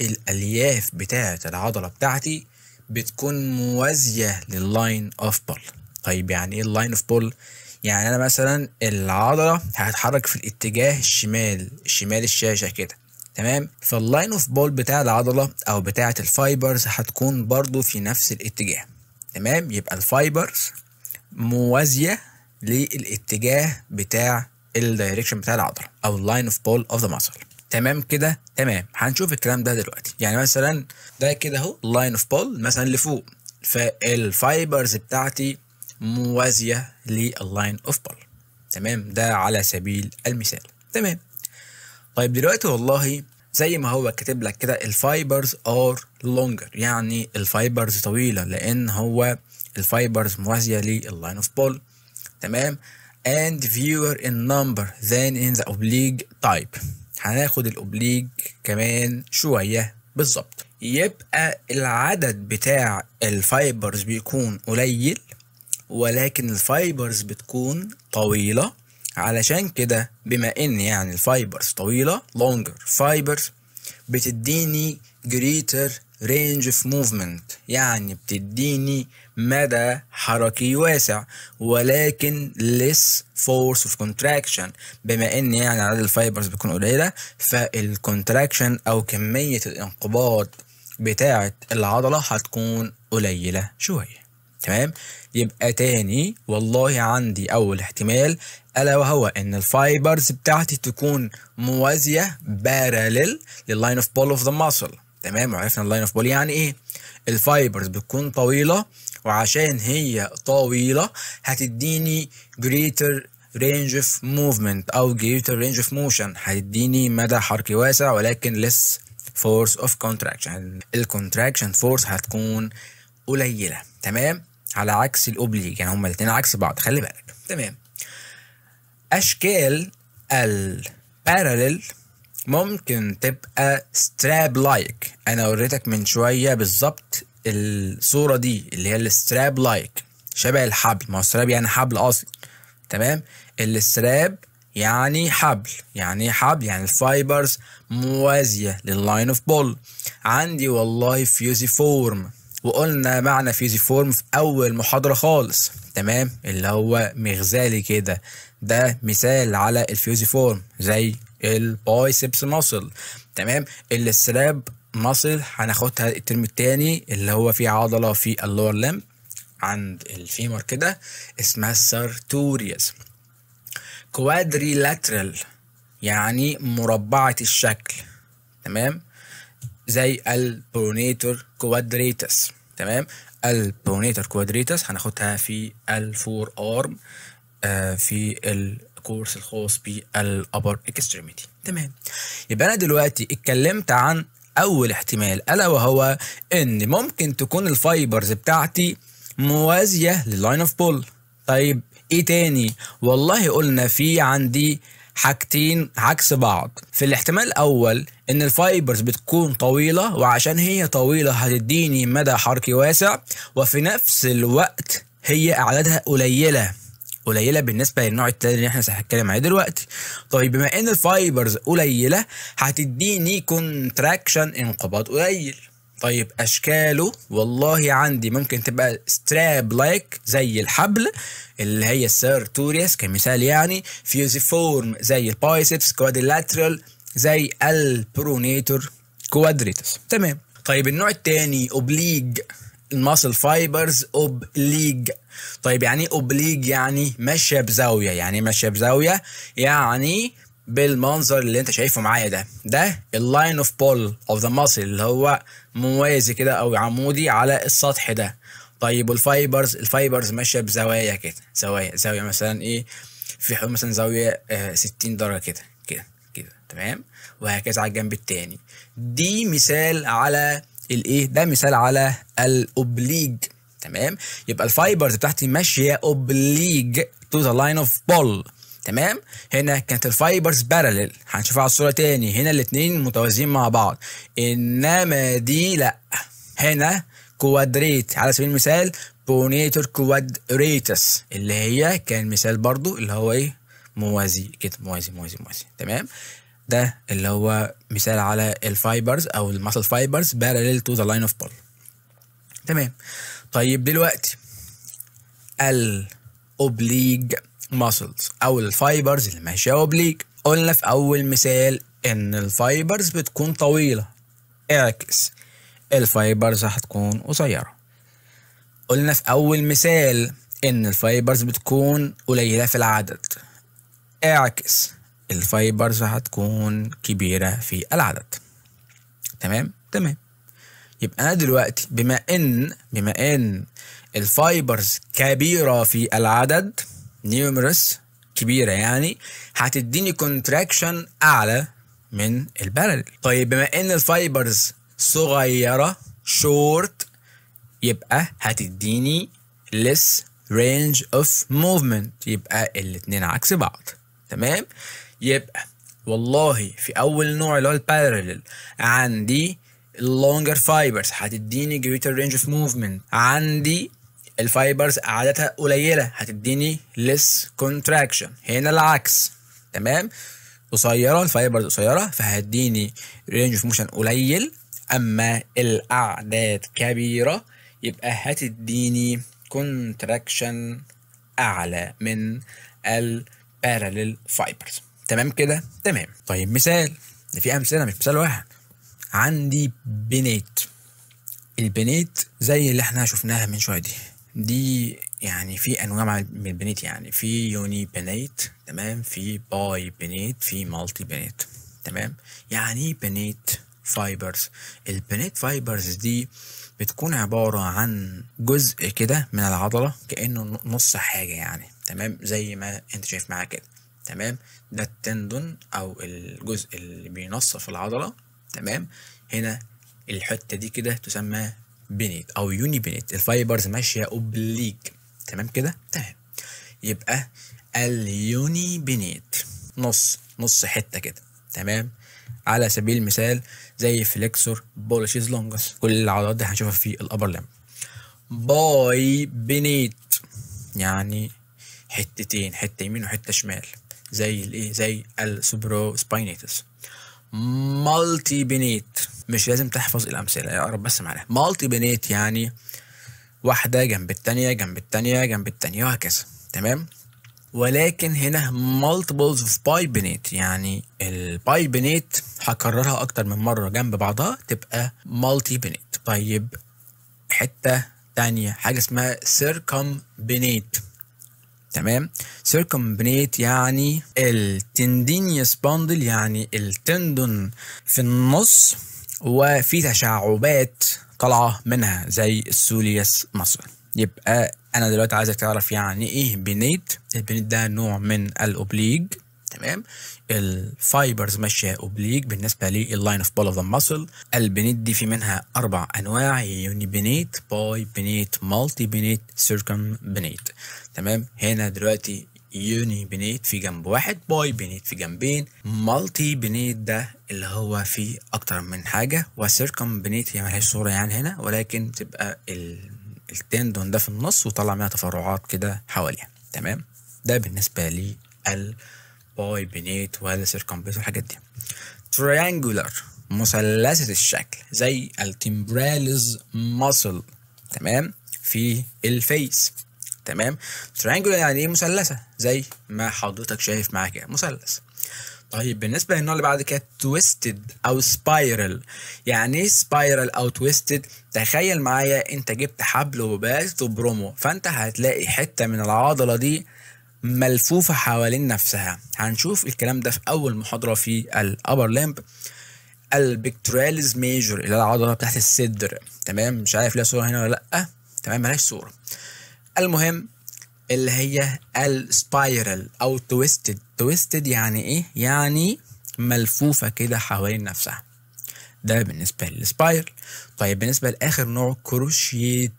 الالياف بتاعه العضله بتاعتي بتكون موازيه لللاين اوف بول طيب يعني ايه اللاين اوف بول يعني انا مثلا العضله هتتحرك في الاتجاه الشمال شمال الشاشه كده تمام فاللاين اوف بول بتاع العضله او بتاعه الفايبرز هتكون برضو في نفس الاتجاه تمام يبقى الفايبرز موازيه للاتجاه بتاع الدايركشن بتاع العضله او اللاين اوف بول اوف ذا ماسل تمام كده تمام هنشوف الكلام ده دلوقتي يعني مثلا ده كده اهو لاين اوف بول مثلا لفوق فالفايبرز بتاعتي موازية لللاين اوف بول تمام ده على سبيل المثال تمام طيب دلوقتي والله زي ما هو كاتب لك كده الفايبرز ار لونجر يعني الفايبرز طويلة لأن هو الفايبرز موازية لللاين اوف بول تمام and fewer in number than in the oblique type هناخد الاوبليج كمان شوية بالظبط يبقى العدد بتاع الفايبرز بيكون قليل ولكن الفايبرز بتكون طويلة علشان كده بما ان يعني الفايبرز طويلة longer fibers بتديني greater range of movement يعني بتديني مدى حركي واسع ولكن less force of contraction بما ان يعني عدد الفايبرز بيكون قليلة فالكونتراكشن او كمية الانقباض بتاعة العضلة هتكون قليلة شوية تمام يبقى تاني والله عندي اول احتمال الا وهو ان الفايبرز بتاعتي تكون موازيه بارلل لللاين اوف بول اوف ذا ماسل تمام وعرفنا اللاين اوف بول يعني ايه الفايبرز بتكون طويله وعشان هي طويله هتديني جريتر رينج اوف موفمنت او جريتر رينج اوف موشن هتديني مدى حركي واسع ولكن لس فورس اوف كونتراكشن الكونتراكشن فورس هتكون قليله تمام على عكس الاوبليك يعني هما الاثنين عكس بعض خلي بالك تمام اشكال الباراليل ممكن تبقى ستراب لايك انا وريتك من شويه بالظبط الصوره دي اللي هي الستراب لايك شبه الحبل ما هو ستراب يعني حبل اصلا تمام الاستراب يعني حبل يعني إيه حبل يعني الفايبرز موازيه لللاين اوف بول عندي والله فورم وقلنا معنى فيزيفورم في أول محاضرة خالص تمام اللي هو مغزالي كده ده مثال على الفيوزيفورم زي البايسبس ماسل تمام السلاب ماسل هناخدها الترم التاني اللي هو فيه عضلة في اللور لم عند الفيمر كده اسمها السارتوريوس كوادريلاترال يعني مربعة الشكل تمام زي البرونيتور كوادريتس تمام البرونيتور كوادريتس هناخدها في الفور ارم آه في الكورس الخاص بالابر اكستريميتي تمام يبقى انا دلوقتي اتكلمت عن اول احتمال الا وهو ان ممكن تكون الفايبرز بتاعتي موازيه لللاين اوف بول طيب ايه تاني والله قلنا في عندي حاجتين عكس بعض في الاحتمال الاول ان الفايبرز بتكون طويله وعشان هي طويله هتديني مدى حركي واسع وفي نفس الوقت هي اعدادها قليله قليله بالنسبه للنوع التالي اللي احنا هنتكلم عليه دلوقتي طيب بما ان الفايبرز قليله هتديني كونتراكشن انقباض قليل طيب اشكاله والله عندي ممكن تبقى ستراب لايك زي الحبل اللي هي السيرتوريس كمثال يعني فيوزيفورم زي البايسبس كوادريلاترال زي البرونيتور كوادريتس تمام طيب النوع الثاني اوبليج الماسل فايبرز اوبليج طيب يعني ايه اوبليج يعني ماشيه بزاويه يعني ماشيه بزاويه يعني بالمنظر اللي انت شايفه معايا ده ده اللاين اوف بول اوف ذا ماسل اللي هو موازي كده او عمودي على السطح ده طيب والفايبرز الفايبرز ماشيه بزوايا كده زوايا زاويه مثلا ايه في حدود مثلا زاويه آه 60 درجه كده كده كده تمام وهكذا على الجنب التاني دي مثال على الايه ده مثال على الاوبليج تمام يبقى الفايبرز بتاعتي ماشيه اوبليج تو ذا لاين اوف بول تمام هنا كانت الفايبرز باراليل هنشوفها على الصوره تاني هنا الاثنين متوازيين مع بعض انما دي لا هنا كوادريت على سبيل المثال بونيتور كوادريتس اللي هي كان مثال برضو اللي هو ايه موازي كده موازي موازي موازي تمام ده اللي هو مثال على الفايبرز او المسل فايبرز باراليل تو ذا لاين اوف بول تمام طيب دلوقتي الاوبليج muscles او الفايبرز اللي ماشيه اوبليك قلنا في اول مثال ان الفايبرز بتكون طويله اعكس الفايبرز هتكون قصيره قلنا في اول مثال ان الفايبرز بتكون قليله في العدد اعكس الفايبرز هتكون كبيره في العدد تمام تمام يبقى انا دلوقتي بما ان بما ان الفايبرز كبيره في العدد نيومرس كبيره يعني هتديني كونتراكشن اعلى من البارل طيب بما ان الفايبرز صغيره شورت يبقى هتديني less range of movement يبقى الاتنين عكس بعض تمام يبقى والله في اول نوع اللي هو البارلل عندي longer fibers هتديني greater range of movement عندي الفايبرز قعدتها قليله هتديني ليس كونتراكشن هنا العكس تمام قصيره الفايبرز قصيره فهتديني رينج اوف موشن قليل اما الاعداد كبيره يبقى هتديني كونتراكشن اعلى من البارلل فايبرز تمام كده تمام طيب مثال ده في امثله مش مثال واحد عندي بنات البنات زي اللي احنا شفناها من شويه دي دي يعني في انواع من البنات يعني في يوني بنات تمام في باي بنات في مالتي بنات تمام يعني بنات فايبرز البنات فايبرز دي بتكون عبارة عن جزء كده من العضلة كأنه نص حاجة يعني تمام زي ما انت شايف معايا كده تمام ده التندون او الجزء اللي بينصف العضلة تمام هنا الحتة دي كده تسمى بينيت او يوني بينيت الفايبرز ماشيه اوبليك تمام كده تمام يبقى اليوني بينيت نص نص حته كده تمام على سبيل المثال زي فليكسور بولشيز لونجس كل العضلات دي هنشوفها في الابر لام باي بينيت يعني حتتين حته يمين وحته شمال زي الايه زي السوبرو سباينيتس مالتي بنيت مش لازم تحفظ الامثله اقرب بس معناها مالتي بنيت يعني واحده جنب الثانيه جنب الثانيه جنب الثانيه وهكذا تمام ولكن هنا multiples of باي بنيت يعني الباي بنيت هكررها اكتر من مره جنب بعضها تبقى مالتي بنيت طيب حته تانية حاجه اسمها circum بنيت تمام سيركمبنيت يعني التندينيوس باندل يعني التندون في النص وفي تشعبات طالعه منها زي السوليس مصر يبقى انا دلوقتي عايزك تعرف يعني ايه بنيت البنيت ده نوع من الاوبليج تمام الفايبرز ماشيه اوبليج بالنسبه لللاين اوف بول اوف ذا ماسل البنيت دي في منها اربع انواع يوني بنيت باي بنيت مالتي بنيت سيركم بنيت تمام هنا دلوقتي يوني بنيت في جنب واحد باي بنيت في جنبين مالتي بنيت ده اللي هو فيه اكتر من حاجة وسيركم بنيت هي ملهاش صورة يعني هنا ولكن تبقى التندون ده في النص وطلع منها تفرعات كده حواليها تمام ده بالنسبة للباي بنيت سيركم بنيت والحاجات دي تريانجولار مثلثة الشكل زي التمبراليز ماسل تمام في الفيس تمام ترينجل يعني ايه مثلثه زي ما حضرتك شايف معاك كده يعني، مثلث طيب بالنسبه للنوع اللي بعد كده تويستد او سبايرال يعني ايه سبايرال او تويستد تخيل معايا انت جبت حبل وباس برومو فانت هتلاقي حته من العضله دي ملفوفه حوالين نفسها هنشوف الكلام ده في اول محاضره في الابر لامب البكتراليز ميجور اللي هي العضله بتاعت الصدر تمام مش عارف ليها صوره هنا ولا لا تمام ملهاش صوره المهم اللي هي السبايرال او تويستد تويستد يعني ايه يعني ملفوفه كده حوالين نفسها ده بالنسبه للسبايرل طيب بالنسبه لاخر نوع كروشيت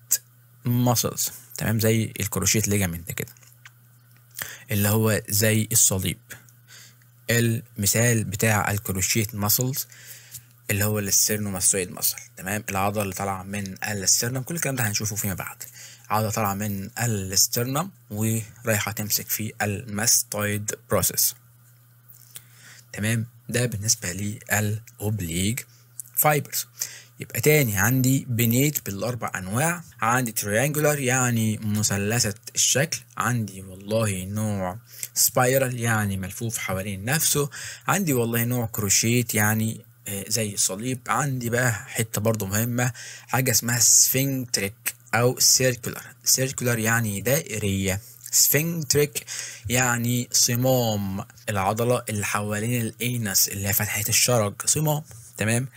ماسلز تمام زي الكروشيت ليجامنت كده اللي هو زي الصليب المثال بتاع الكروشيت ماسلز اللي هو السيرنوماسويد مصر تمام العضله اللي طالعه من الاسترنم كل الكلام ده هنشوفه فيما بعد عضله طالعه من الاسترنم ورايحه تمسك في الماستويد بروسيس تمام ده بالنسبه للاوبليج فايبرز يبقى تاني عندي بنيت بالاربع انواع عندي تريانجولار يعني مثلثة الشكل عندي والله نوع سبايرال يعني ملفوف حوالين نفسه عندي والله نوع كروشيت يعني آه، زي الصليب عندي بقى حتة برضو مهمة حاجة اسمها سفنكتريك أو سيركولار سيركولار يعني دائرية سفنكتريك يعني صمام العضلة اللي حوالين الانس اللي هي فتحة الشرج صمام تمام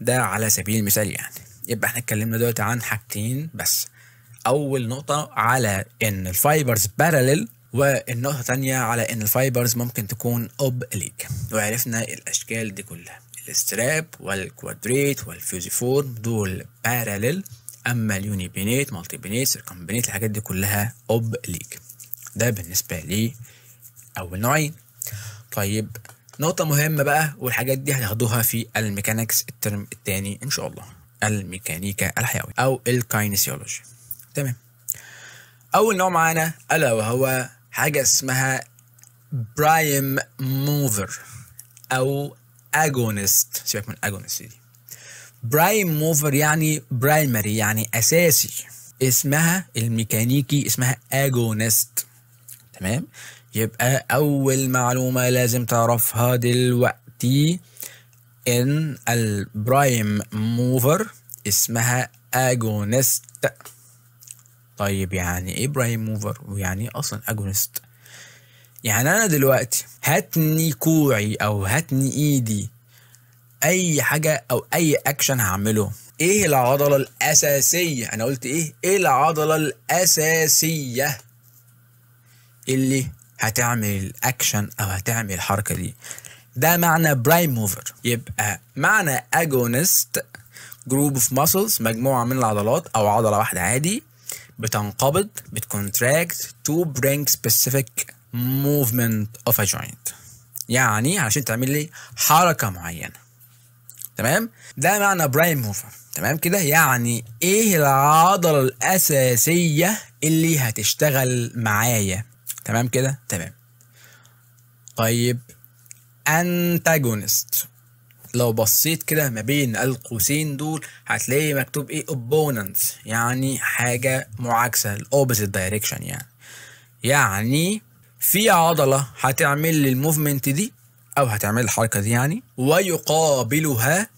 ده على سبيل المثال يعني يبقى احنا اتكلمنا دلوقتي عن حاجتين بس اول نقطة على ان الفايبرز باراليل والنقطة الثانية على ان الفايبرز ممكن تكون اوبليك وعرفنا الاشكال دي كلها الستراب والكوادريت والفيوزيفورم دول باراليل اما اليوني بينيت مالتي بينيت سيركم بينيت الحاجات دي كلها اوبليك ده بالنسبه لي اول نوعين طيب نقطه مهمه بقى والحاجات دي هتاخدوها في الميكانكس الترم الثاني ان شاء الله الميكانيكا الحيويه او الكاينسيولوجي تمام اول نوع معانا الا وهو حاجه اسمها برايم موفر او اجونست سيبك من اجونست دي برايم موفر يعني برايمري يعني اساسي اسمها الميكانيكي اسمها اجونست تمام يبقى اول معلومه لازم تعرفها دلوقتي ان البرايم موفر اسمها اجونست طيب يعني ايه برايم موفر ويعني ايه اصلا اجونست يعني انا دلوقتي هاتني كوعي او هاتني ايدي اي حاجه او اي اكشن هعمله ايه العضله الاساسيه انا قلت ايه ايه العضله الاساسيه اللي هتعمل الاكشن او هتعمل الحركه دي ده معنى برايم موفر يبقى معنى اجونست جروب اوف ماسلز مجموعه من العضلات او عضله واحده عادي بتنقبض بتكونتراكت تو برينج سبيسيفيك movement of a joint يعني علشان تعمل لي حركة معينة تمام ده معنى برايم موفر تمام كده يعني ايه العضلة الأساسية اللي هتشتغل معايا تمام كده تمام طيب antagonist لو بصيت كده ما بين القوسين دول هتلاقي مكتوب ايه opponents يعني حاجة معاكسة opposite direction يعني يعني في عضلة هتعمل لي الموفمنت دي أو هتعمل الحركة دي يعني ويقابلها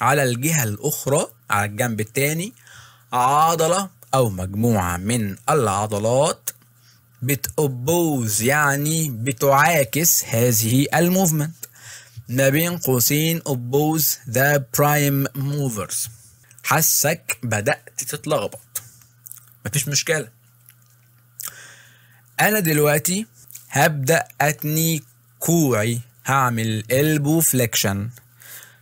على الجهة الأخرى على الجنب التاني عضلة أو مجموعة من العضلات بتأبوز يعني بتعاكس هذه الموفمنت ما بين قوسين أبوز ذا برايم موفرز حاسك بدأت تتلخبط مفيش مشكلة أنا دلوقتي هبدأ أتني كوعي هعمل إلبو فليكشن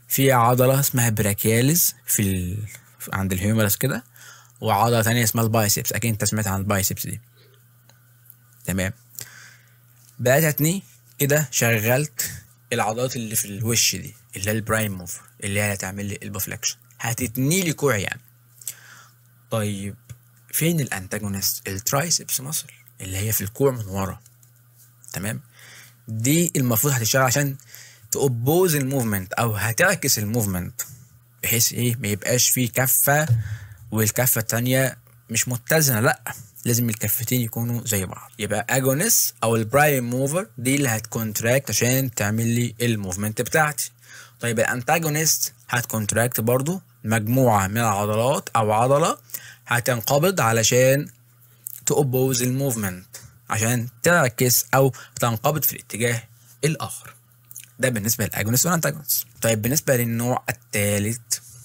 في عضلة اسمها براكيالز في ال... عند الهيومرس كده وعضلة تانية اسمها البايسبس أكيد أنت سمعت عن البايسبس دي تمام بدأت أتني كده شغلت العضلات اللي في الوش دي اللي هي البرايم موفر اللي هي هتعمل لي البو فليكشن هتتني لي كوعي يعني طيب فين الانتاجونست الترايسبس مصر اللي هي في الكوع من ورا تمام دي المفروض هتشتغل عشان تأبوز الموفمنت او هتعكس الموفمنت بحيث ايه ما يبقاش فيه كفه والكفه التانيه مش متزنه لا لازم الكفتين يكونوا زي بعض يبقى اجونس او البرايم موفر دي اللي هتكونتراكت عشان تعمل لي الموفمنت بتاعتي طيب الانتاجونست هتكونتراكت برضو مجموعه من العضلات او عضله هتنقبض علشان تأبوز الموفمنت عشان تركز او تنقبض في الاتجاه الاخر ده بالنسبه للاجونس والانتاجونس طيب بالنسبه للنوع الثالث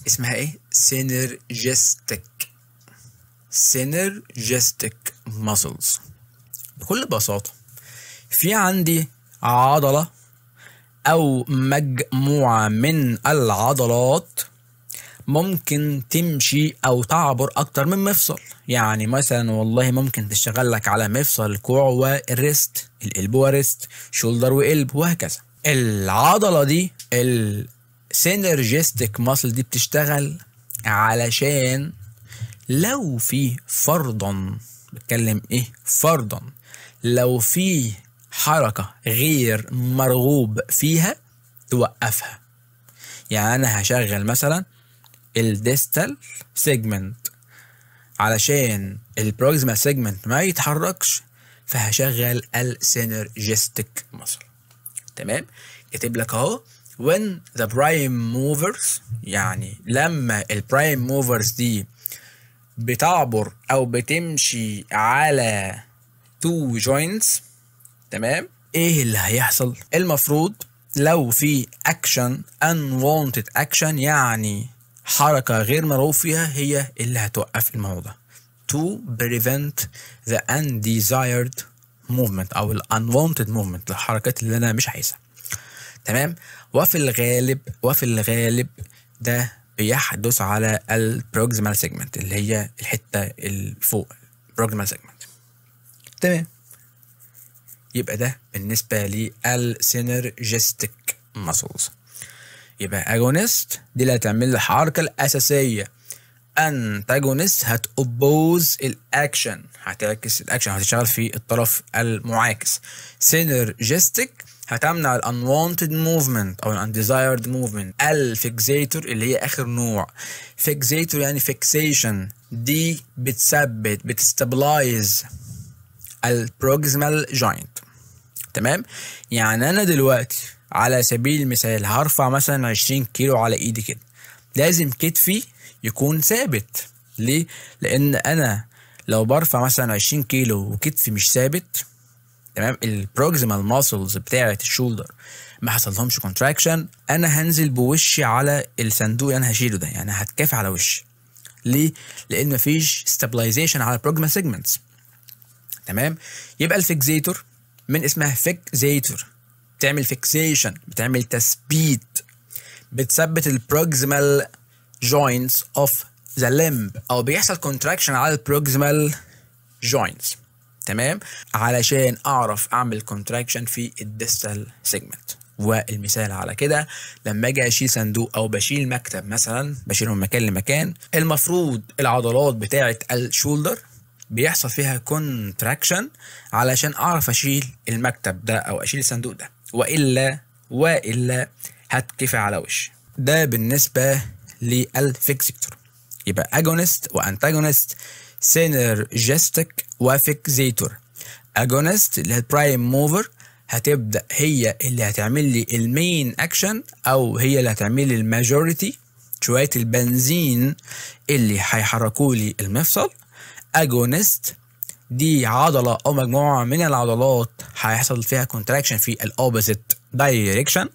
اسمها ايه سينرجستيك سينرجستيك ماسلز بكل بساطه في عندي عضله او مجموعه من العضلات ممكن تمشي او تعبر اكتر من مفصل يعني مثلا والله ممكن تشتغل لك على مفصل الكوع والريست الالبو وريست شولدر وقلب وهكذا العضلة دي السينرجستيك ماسل دي بتشتغل علشان لو في فرضا بتكلم ايه فرضا لو في حركة غير مرغوب فيها توقفها يعني انا هشغل مثلا الديستال سيجمنت علشان البروكسيما سيجمنت ما يتحركش فهشغل السينرجيستك مصر تمام كاتب لك اهو when the prime movers يعني لما البرايم موفرز دي بتعبر او بتمشي على تو جوينتس تمام ايه اللي هيحصل المفروض لو في ان وونتد اكشن يعني حركة غير مرغوب فيها هي اللي هتوقف الموضوع ده to prevent the undesired movement أو ال unwanted movement الحركات اللي أنا مش عايزها تمام وفي الغالب وفي الغالب ده بيحدث على البروكسيمال سيجمنت اللي هي الحتة اللي فوق البروكسيمال سيجمنت تمام يبقى ده بالنسبة للسينرجستيك muscles يبقى اجونست دي اللي هتعمل لي الحركه الاساسيه انتاجونست oppose الاكشن هتعكس الاكشن هتشتغل في الطرف المعاكس synergistic هتمنع الانوانتد موفمنت او الانديزايرد موفمنت الفيكسيتور اللي هي اخر نوع fixator يعني فيكسيشن دي بتثبت بتستابلايز البروكسيمال جوينت تمام يعني انا دلوقتي على سبيل المثال هرفع مثلا عشرين كيلو على ايدي كده لازم كتفي يكون ثابت ليه لان انا لو برفع مثلا عشرين كيلو وكتفي مش ثابت تمام البروكسيمال ماسلز بتاعه الشولدر ما حصلهمش كونتراكشن انا هنزل بوشي على الصندوق اللي انا هشيله ده يعني هتكافي على وشي ليه لان مفيش ستابلايزيشن على البروكسيمال سيجمنتس تمام يبقى الفيكزيتور من اسمها فيكزيتور بتعمل فيكسيشن بتعمل تثبيت بتثبت البروكسيمال جوينتس اوف ذا لمب او بيحصل كونتراكشن على البروكسيمال جوينتس تمام علشان اعرف اعمل كونتراكشن في الديستال سيجمنت والمثال على كده لما اجي اشيل صندوق او بشيل مكتب مثلا بشيله من مكان لمكان المفروض العضلات بتاعه الشولدر بيحصل فيها كونتراكشن علشان اعرف اشيل المكتب ده او اشيل الصندوق ده والا والا هتكفي على وشي ده بالنسبه للفيكسيكتور يبقى اجونست وانتاجونست سينرجستيك وفيكزيتور اجونست اللي هي البرايم موفر هتبدا هي اللي هتعمل لي المين اكشن او هي اللي هتعمل لي الماجوريتي شويه البنزين اللي هيحركوا لي المفصل اجونست دي عضله او مجموعه من العضلات هيحصل فيها كونتراكشن في الاوبوزيت دايركشن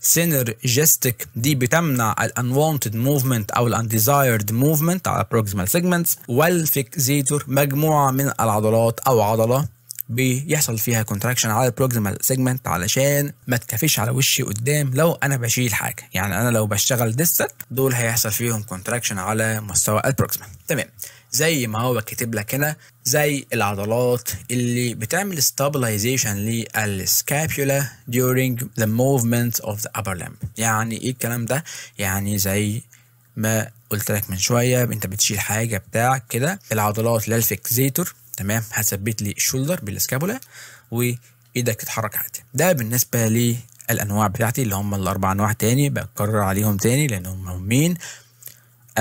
سينرجستيك دي بتمنع الانوانتد موفمنت او الانديزايرد موفمنت على بروكسيمال سيجمنتس والفيكزيتور مجموعه من العضلات او عضله بيحصل فيها كونتراكشن على البروكسيمال سيجمنت علشان ما تكفيش على وشي قدام لو انا بشيل حاجه يعني انا لو بشتغل ديستال دول هيحصل فيهم كونتراكشن على مستوى البروكسيمال تمام زي ما هو كاتب لك هنا زي العضلات اللي بتعمل stabilization للسكابيولا during the movement of the upper limb يعني ايه الكلام ده يعني زي ما قلت لك من شويه انت بتشيل حاجه بتاع كده العضلات للفكزيتور تمام هتثبت لي الشولدر بالسكابولا وايدك تتحرك عادي ده بالنسبه للانواع بتاعتي اللي هم الاربع انواع تاني بكرر عليهم تاني لانهم مهمين مين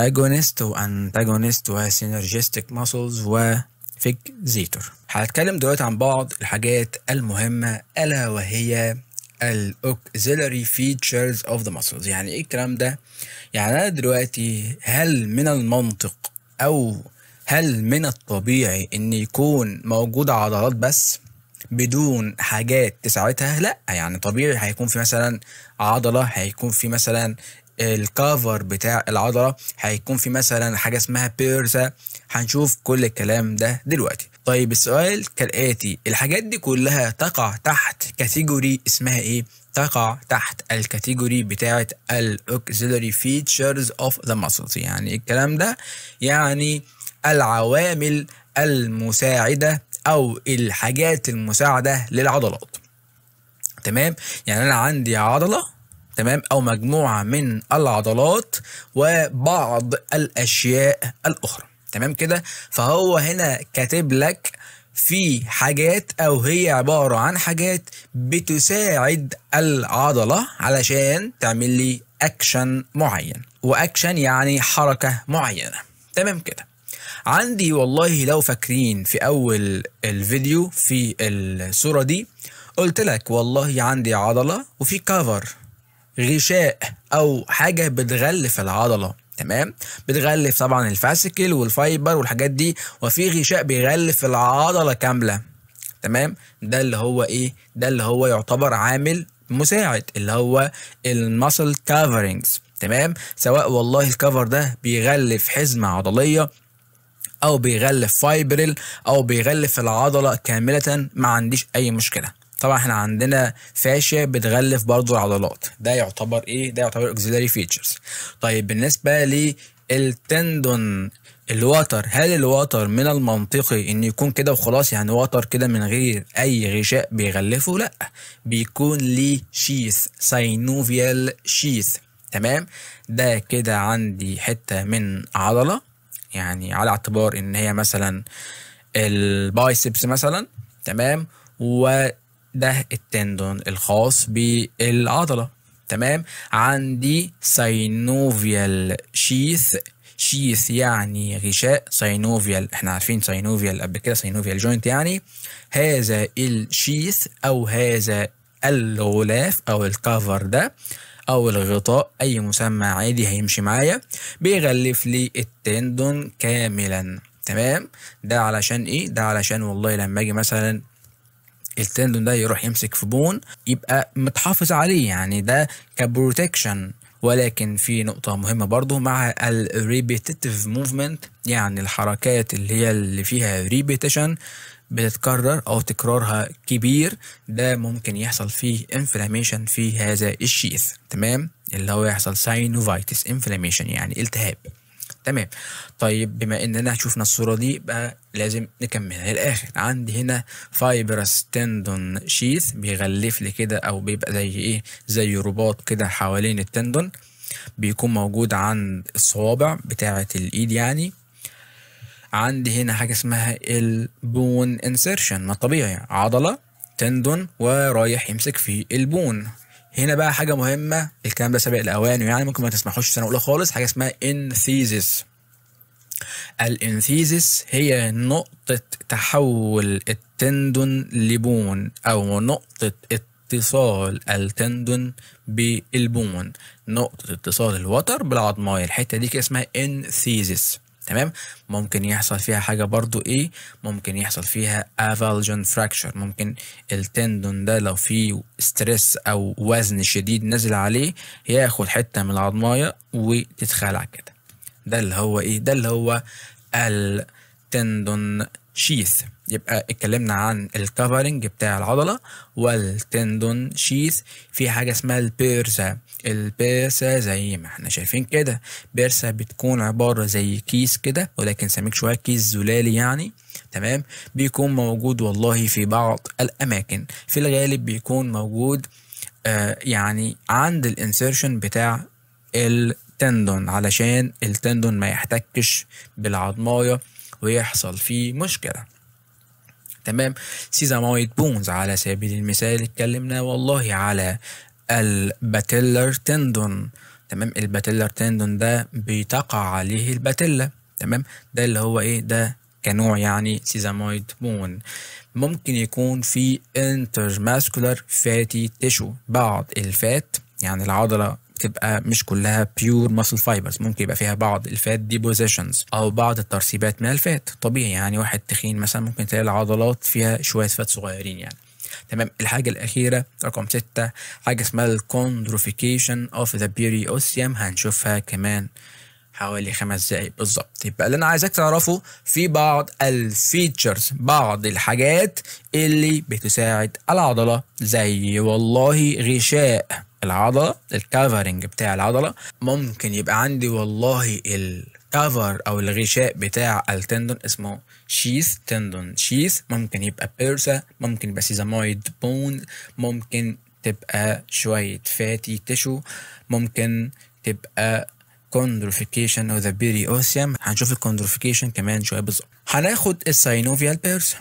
agonist وانتاجونست وسينرجستيك ماسلز وفيج زيتر هتكلم دلوقتي عن بعض الحاجات المهمة ألا وهي الاوكسيلاري فيتشرز اوف ذا ماسلز يعني ايه الكلام ده يعني انا دلوقتي هل من المنطق او هل من الطبيعي ان يكون موجود عضلات بس بدون حاجات تساعدها لا يعني طبيعي هيكون في مثلا عضله هيكون في مثلا الكافر بتاع العضله هيكون في مثلا حاجه اسمها بيرسا هنشوف كل الكلام ده دلوقتي طيب السؤال كالاتي الحاجات دي كلها تقع تحت كاتيجوري اسمها ايه تقع تحت الكاتيجوري بتاعه الاوكسيلري فيتشرز اوف ذا muscles يعني الكلام ده يعني العوامل المساعده او الحاجات المساعده للعضلات تمام يعني انا عندي عضله تمام او مجموعه من العضلات وبعض الاشياء الاخرى تمام كده فهو هنا كاتب لك في حاجات او هي عباره عن حاجات بتساعد العضله علشان تعمل لي اكشن معين واكشن يعني حركه معينه تمام كده عندي والله لو فاكرين في اول الفيديو في الصوره دي قلت لك والله عندي عضله وفي كفر غشاء او حاجه بتغلف العضله تمام بتغلف طبعا الفاسيكل والفايبر والحاجات دي وفي غشاء بيغلف العضله كامله تمام ده اللي هو ايه ده اللي هو يعتبر عامل مساعد اللي هو المسل كفرنجز تمام سواء والله الكفر ده بيغلف حزمه عضليه او بيغلف فايبرل او بيغلف العضله كامله ما عنديش اي مشكله طبعا احنا عندنا فاشيه بتغلف برضو العضلات ده يعتبر ايه ده يعتبر اوكسيلاري فيتشرز طيب بالنسبه للتندون الوتر هل الوتر من المنطقي ان يكون كده وخلاص يعني وتر كده من غير اي غشاء بيغلفه لا بيكون ليه شيث ساينوفيال شيث تمام ده كده عندي حته من عضله يعني على اعتبار ان هي مثلا البايسبس مثلا تمام و ده التندون الخاص بالعضلة تمام عندي سينوفيال شيث شيث يعني غشاء سينوفيال احنا عارفين سينوفيال قبل كده سينوفيال جوينت يعني هذا الشيث او هذا الغلاف او الكفر ده او الغطاء اي مسمى عادي هيمشي معايا بيغلف لي التندون كاملا تمام ده علشان ايه ده علشان والله لما اجي مثلا التندون ده يروح يمسك في بون يبقى متحافظ عليه يعني ده كبروتكشن ولكن في نقطة مهمة برضو مع الريبيتيتيف موفمنت يعني الحركات اللي هي اللي فيها ريبيتيشن بتتكرر او تكرارها كبير ده ممكن يحصل فيه انفلاميشن في هذا الشيث تمام اللي هو يحصل ساينوفايتس انفلاميشن يعني التهاب تمام طيب بما اننا شفنا الصوره دي بقى لازم نكملها للاخر عندي هنا فايبرس تندون شيث بيغلف لي كده او بيبقى زي ايه زي رباط كده حوالين التندون بيكون موجود عند الصوابع بتاعه الايد يعني عندي هنا حاجه اسمها البون انسرشن ما طبيعي عضله تندون ورايح يمسك في البون هنا بقى حاجه مهمه الكلام ده سابق لاوانه يعني ممكن ما تسمعوش في سنه اولى خالص حاجه اسمها انثيزس الانثيزس هي نقطه تحول التندون لبون او نقطه اتصال التندون بالبون نقطه اتصال الوتر بالعظمايه الحته دي اسمها انثيزس تمام ممكن يحصل فيها حاجة برضو ايه ممكن يحصل فيها افالجن فراكشر ممكن التندون ده لو فيه ستريس او وزن شديد نزل عليه ياخد حتة من العظماية وتتخلع كده ده اللي هو ايه ده اللي هو التندون شيث يبقى اتكلمنا عن الكفرنج بتاع العضله والتندون شيث في حاجه اسمها البيرسا البيرسا زي ما احنا شايفين كده بيرسا بتكون عباره زي كيس كده ولكن سميك شويه كيس زلالي يعني تمام بيكون موجود والله في بعض الاماكن في الغالب بيكون موجود آه يعني عند الانسيرشن بتاع التندون علشان التندون ما يحتكش بالعظمايه ويحصل فيه مشكلة تمام سيزامويد بونز على سبيل المثال اتكلمنا والله على الباتيلر تندون تمام الباتيلر تندون ده بتقع عليه الباتيلا تمام ده اللي هو ايه ده كنوع يعني سيزامويد بون ممكن يكون في انترماسكولار فاتي تشو بعض الفات يعني العضلة بتبقى مش كلها بيور ماسل فايبرز ممكن يبقى فيها بعض الفات ديبوزيشنز او بعض الترسيبات من الفات طبيعي يعني واحد تخين مثلا ممكن تلاقي العضلات فيها شويه فات صغيرين يعني تمام الحاجة الأخيرة رقم ستة حاجة اسمها الكوندروفيكيشن اوف ذا بيري اوسيوم هنشوفها كمان حوالي خمس دقايق بالظبط يبقى اللي انا عايزك تعرفه في بعض الفيتشرز بعض الحاجات اللي بتساعد العضله زي والله غشاء العضله الكفرنج بتاع العضله ممكن يبقى عندي والله الكفر او الغشاء بتاع التندون اسمه شيث تندون شيث ممكن يبقى بيرسا ممكن يبقى سيزامويد بون ممكن تبقى شويه فاتي تشو ممكن تبقى كوندروفيكيشن او ذا بيري اوسيوم هنشوف الكوندروفيكيشن كمان شويه بالظبط هناخد الساينوفيال بيرسا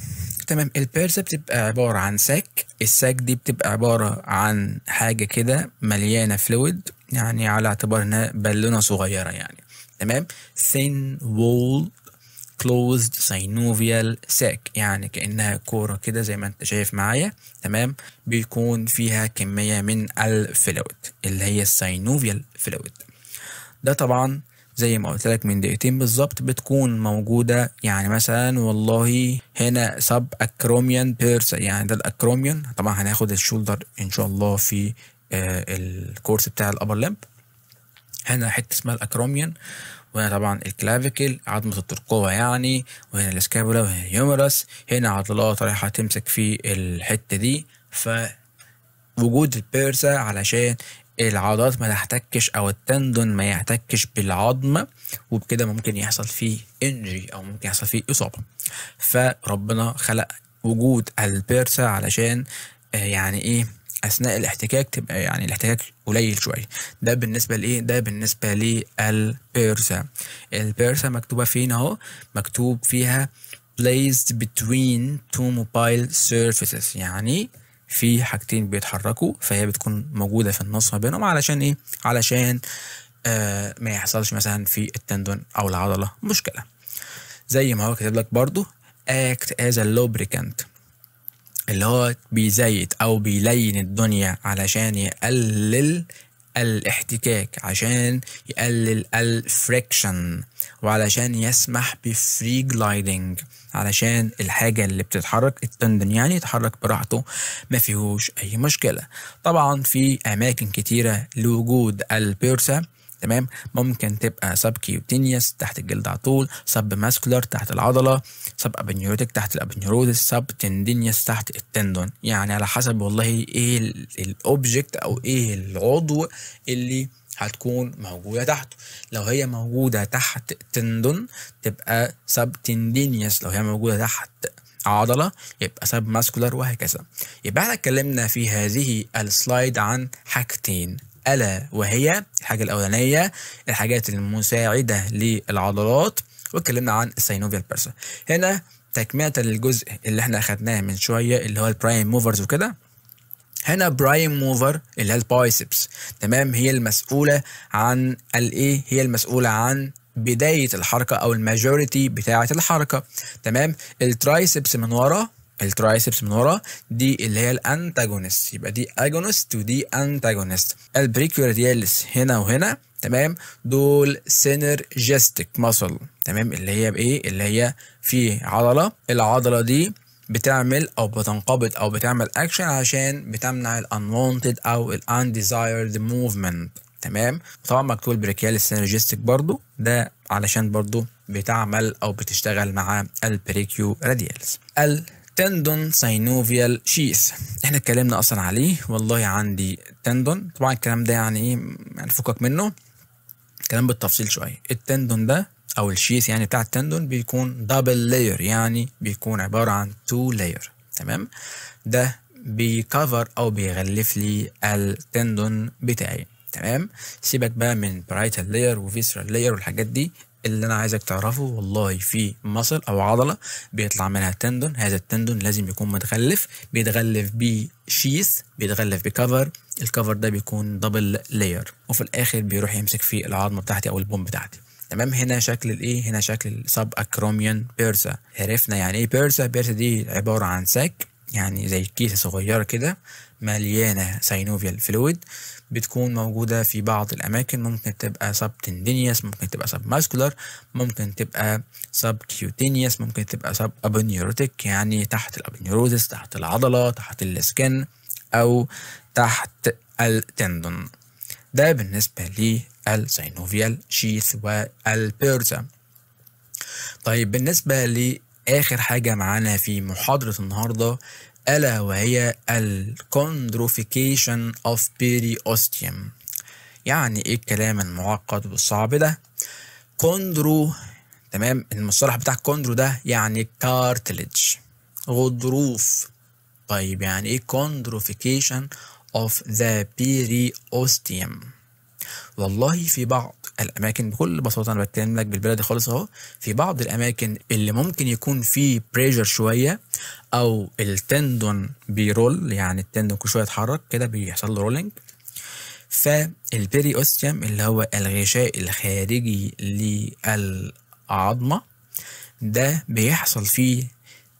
تمام البيرسا بتبقى عبارة عن ساك الساك دي بتبقى عبارة عن حاجة كده مليانة فلويد يعني على اعتبار انها بالونة صغيرة يعني تمام thin walled closed synovial sac يعني كأنها كورة كده زي ما انت شايف معايا تمام بيكون فيها كمية من الفلويد اللي هي السينوفيال فلويد ده طبعا زي ما قلت لك من دقيقتين بالظبط بتكون موجودة يعني مثلا والله هنا سب اكروميان بيرس يعني ده الاكروميان طبعا هناخد الشولدر ان شاء الله في آه الكورس بتاع الابر لمب هنا حتة اسمها الاكروميان وهنا طبعا الكلافيكل عظمة الترقوة يعني وهنا الاسكابولا وهنا اليومرس هنا عضلات رايحة تمسك في الحتة دي ف وجود البيرسا علشان العضلات ما تحتكش او التندون ما يحتكش بالعظم وبكده ممكن يحصل فيه انجري او ممكن يحصل فيه اصابه فربنا خلق وجود البيرسا علشان آه، يعني ايه اثناء الاحتكاك تبقى يعني الاحتكاك قليل شويه ده بالنسبه لايه ده بالنسبه للبيرسا البيرسا مكتوبه فين اهو مكتوب فيها placed between two mobile surfaces يعني في حاجتين بيتحركوا فهي بتكون موجوده في النص ما بينهم علشان ايه علشان آه ما يحصلش مثلا في التندون او العضله مشكله زي ما هو كاتب لك برضو act as a lubricant اللي هو بيزيت او بيلين الدنيا علشان يقلل الاحتكاك عشان يقلل الفريكشن وعلشان يسمح بفري جلايدنج علشان الحاجة اللي بتتحرك التندن يعني يتحرك براحته ما فيهوش أي مشكلة طبعا في أماكن كتيرة لوجود البيرسا تمام ممكن تبقى سب كيوتينيوس تحت الجلد على طول سب ماسكولار تحت العضله سب ابنيوتيك تحت الابنيورودس سب تندينيوس تحت التندون يعني على حسب والله ايه الاوبجكت او ايه العضو اللي هتكون موجودة تحته لو هي موجودة تحت تندون تبقى سب تندينيس لو هي موجودة تحت عضلة يبقى سب ماسكولار وهكذا يبقى احنا اتكلمنا في هذه السلايد عن حاجتين ألا وهي الحاجة الأولانية الحاجات المساعدة للعضلات واتكلمنا عن السينوفيال بيرسا هنا تكملة للجزء اللي احنا أخدناه من شوية اللي هو البرايم موفرز وكده هنا برايم موفر اللي هي البايسبس تمام هي المسؤولة عن الايه هي المسؤولة عن بداية الحركة أو الماجوريتي بتاعة الحركة تمام الترايسبس من ورا الترايسبس من ورا دي اللي هي الانتاجونست يبقى دي اجونست ودي انتاجونست البريكورديالس هنا وهنا تمام دول سينرجستيك ماسل تمام اللي هي بايه اللي هي في عضله العضله دي بتعمل او بتنقبض او بتعمل اكشن عشان بتمنع الانوانتد او الانديزايرد موفمنت تمام طبعا مكتوب بريكيال سينرجستيك برضو ده علشان برضو بتعمل او بتشتغل مع البريكيو راديالز التندون ساينوفيال شيس احنا اتكلمنا اصلا عليه والله عندي تندون طبعا الكلام ده يعني ايه يعني فكك منه كلام بالتفصيل شويه التندون ده او الشيث يعني بتاع التندون بيكون دبل لاير يعني بيكون عباره عن تو لاير تمام ده بيكفر او بيغلف لي التندون بتاعي تمام سيبك بقى من برايتال لاير وفيسرال لاير والحاجات دي اللي انا عايزك تعرفه والله في مصل او عضله بيطلع منها تندون هذا التندون لازم يكون متغلف بيتغلف بشيث بيتغلف بكفر الكفر ده بيكون دبل لاير وفي الاخر بيروح يمسك في العظمه بتاعتي او البوم بتاعتي تمام هنا شكل الايه هنا شكل سب اكروميون بيرسا عرفنا يعني ايه بيرسا بيرسا دي عباره عن ساك يعني زي كيسه صغيره كده مليانه سينوفيال فلويد بتكون موجوده في بعض الاماكن ممكن تبقى سب تندينيوس ممكن تبقى سب ماسكولار ممكن تبقى سب كيوتينيوس ممكن تبقى سب ابنيوروتيك يعني تحت الابنيوروزس تحت العضله تحت السكن او تحت التندون ده بالنسبة للسينوفيال شيث والبيرزا طيب بالنسبة لآخر حاجة معانا في محاضرة النهاردة ألا وهي الكوندروفيكيشن اوف بيري اوستيوم يعني ايه الكلام المعقد والصعب ده كوندرو تمام المصطلح بتاع كوندرو ده يعني كارتلج غضروف طيب يعني ايه كوندروفيكيشن of the periosteum والله في بعض الاماكن بكل بساطه انا بتكلم لك بالبلدي خالص اهو في بعض الاماكن اللي ممكن يكون فيه بريشر شويه او التندون بيرول يعني التندون كل شويه يتحرك كده بيحصل له رولينج فالبيري اوستيوم اللي هو الغشاء الخارجي للعظمه ده بيحصل فيه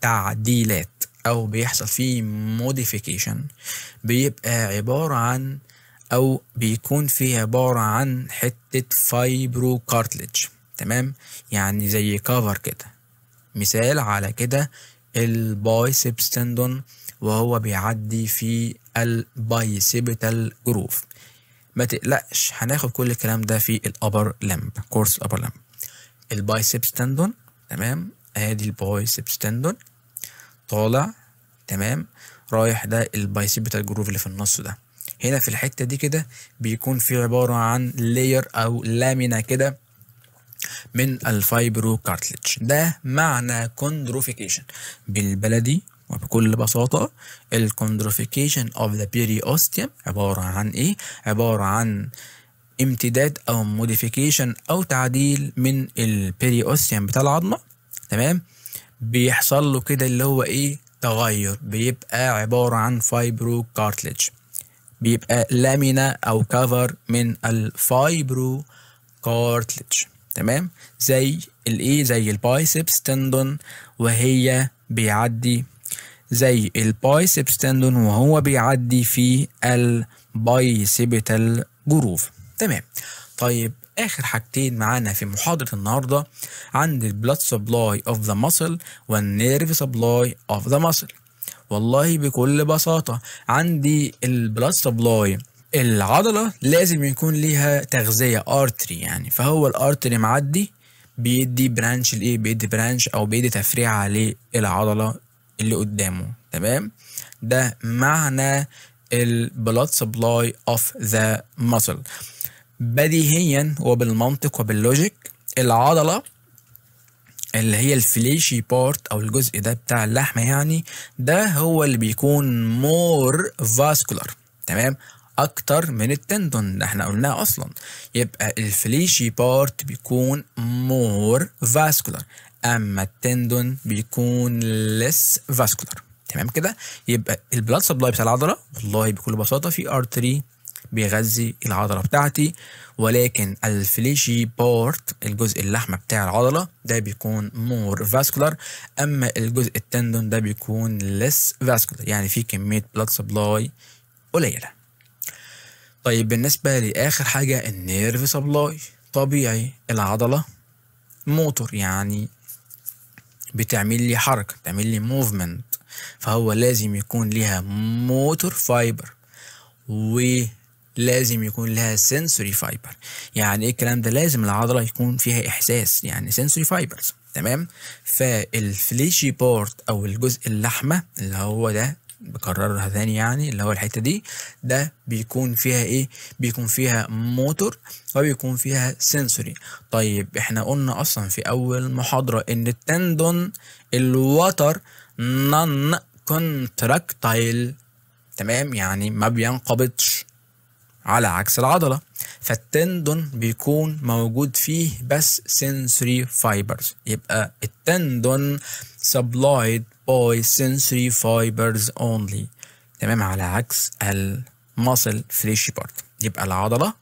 تعديلات او بيحصل فيه موديفيكيشن بيبقى عبارة عن او بيكون فيه عبارة عن حتة فايبرو كارتلج تمام يعني زي كفر كده مثال على كده البايسبس تندون وهو بيعدي في البايسبتال جروف ما تقلقش هناخد كل الكلام ده في الابر لمب كورس ابر لمب البايسبس تندون تمام ادي البايسبس تندون طالع تمام رايح ده البايسيبيتال جروف اللي في النص ده هنا في الحته دي كده بيكون في عباره عن لاير او لامينا كده من الفايبرو كارتليج ده معنى كوندروفيكيشن بالبلدي وبكل بساطة الكوندروفيكيشن ذا بيري periosteum عبارة عن ايه؟ عبارة عن امتداد او موديفيكيشن او تعديل من البيريوستيوم بتاع العظمة تمام؟ بيحصل له كده اللي هو ايه تغير بيبقى عبارة عن فايبرو كارتلج بيبقى لامينة او كفر من الفايبرو كارتلج تمام زي الايه زي البايسبس تندون وهي بيعدي زي البايسبس تندون وهو بيعدي في البايسبتال جروف تمام طيب اخر حاجتين معانا في محاضره النهارده عند البلاد سبلاي اوف ذا ماسل والنيرف سبلاي اوف ذا ماسل والله بكل بساطه عندي البلاد سبلاي العضله لازم يكون ليها تغذيه ارتري يعني فهو الارتري معدي بيدي برانش لايه بيدي برانش او بيدي تفريعه للعضله اللي قدامه تمام ده معنى البلاد سبلاي اوف ذا muscle بديهيا وبالمنطق وباللوجيك العضلة اللي هي الفليشي بارت او الجزء ده بتاع اللحمة يعني ده هو اللي بيكون مور فاسكولار تمام اكتر من التندون ده احنا قلناه اصلا يبقى الفليشي بارت بيكون مور فاسكولار اما التندون بيكون لس فاسكولار تمام كده يبقى البلاد سبلاي بتاع العضله والله بكل بساطه في ارتري بيغذي العضلة بتاعتي ولكن الفليشي بارت الجزء اللحمة بتاع العضلة ده بيكون مور فاسكولار أما الجزء التندون ده بيكون لس فاسكولار يعني في كمية بلاد سبلاي قليلة طيب بالنسبة لآخر حاجة النيرف سبلاي طبيعي العضلة موتور يعني بتعمل لي حركة بتعمل لي موفمنت فهو لازم يكون ليها موتور فايبر و لازم يكون لها سنسوري فايبر يعني ايه الكلام ده لازم العضله يكون فيها احساس يعني سنسوري فايبرز تمام فالفليشي بورت او الجزء اللحمه اللي هو ده بكررها ثاني يعني اللي هو الحته دي ده بيكون فيها ايه بيكون فيها موتور وبيكون فيها سنسوري طيب احنا قلنا اصلا في اول محاضره ان التندون الوتر نون كونتراكتايل تمام يعني ما بينقبضش على عكس العضلة فالتندون بيكون موجود فيه بس sensory fibers يبقى التندون supplied by sensory fibers only تمام على عكس المصل fleshy بارت يبقى العضلة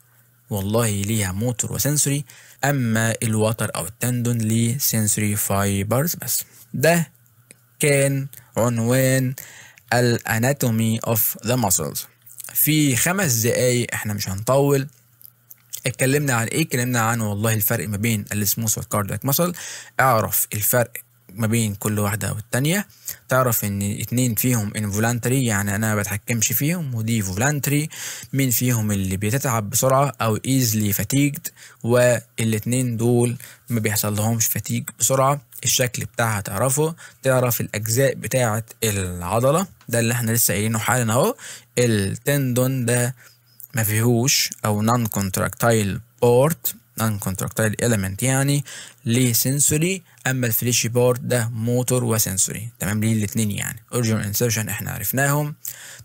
والله ليها موتور وسنسوري أما الوتر أو التندون ليه sensory fibers بس ده كان عنوان الاناتومي اوف ذا muscles في خمس دقايق احنا مش هنطول اتكلمنا عن ايه اتكلمنا عن والله الفرق ما بين السموث والكاردياك مسل اعرف الفرق ما بين كل واحدة والتانية تعرف ان اتنين فيهم انفولانتري يعني انا ما بتحكمش فيهم ودي فولانتري مين فيهم اللي بتتعب بسرعة او ايزلي فاتيجد والاتنين دول ما بيحصل لهمش فاتيج بسرعة الشكل بتاعها تعرفه تعرف الاجزاء بتاعة العضلة ده اللي احنا لسه قايلينه حالا اهو التندون ده ما فيهوش او نون كونتراكتايل بورت نون كونتراكتايل element يعني ليه سنسوري اما الفليشي بورت ده موتور وسنسوري تمام ليه الاتنين يعني اوريجن انسرشن احنا عرفناهم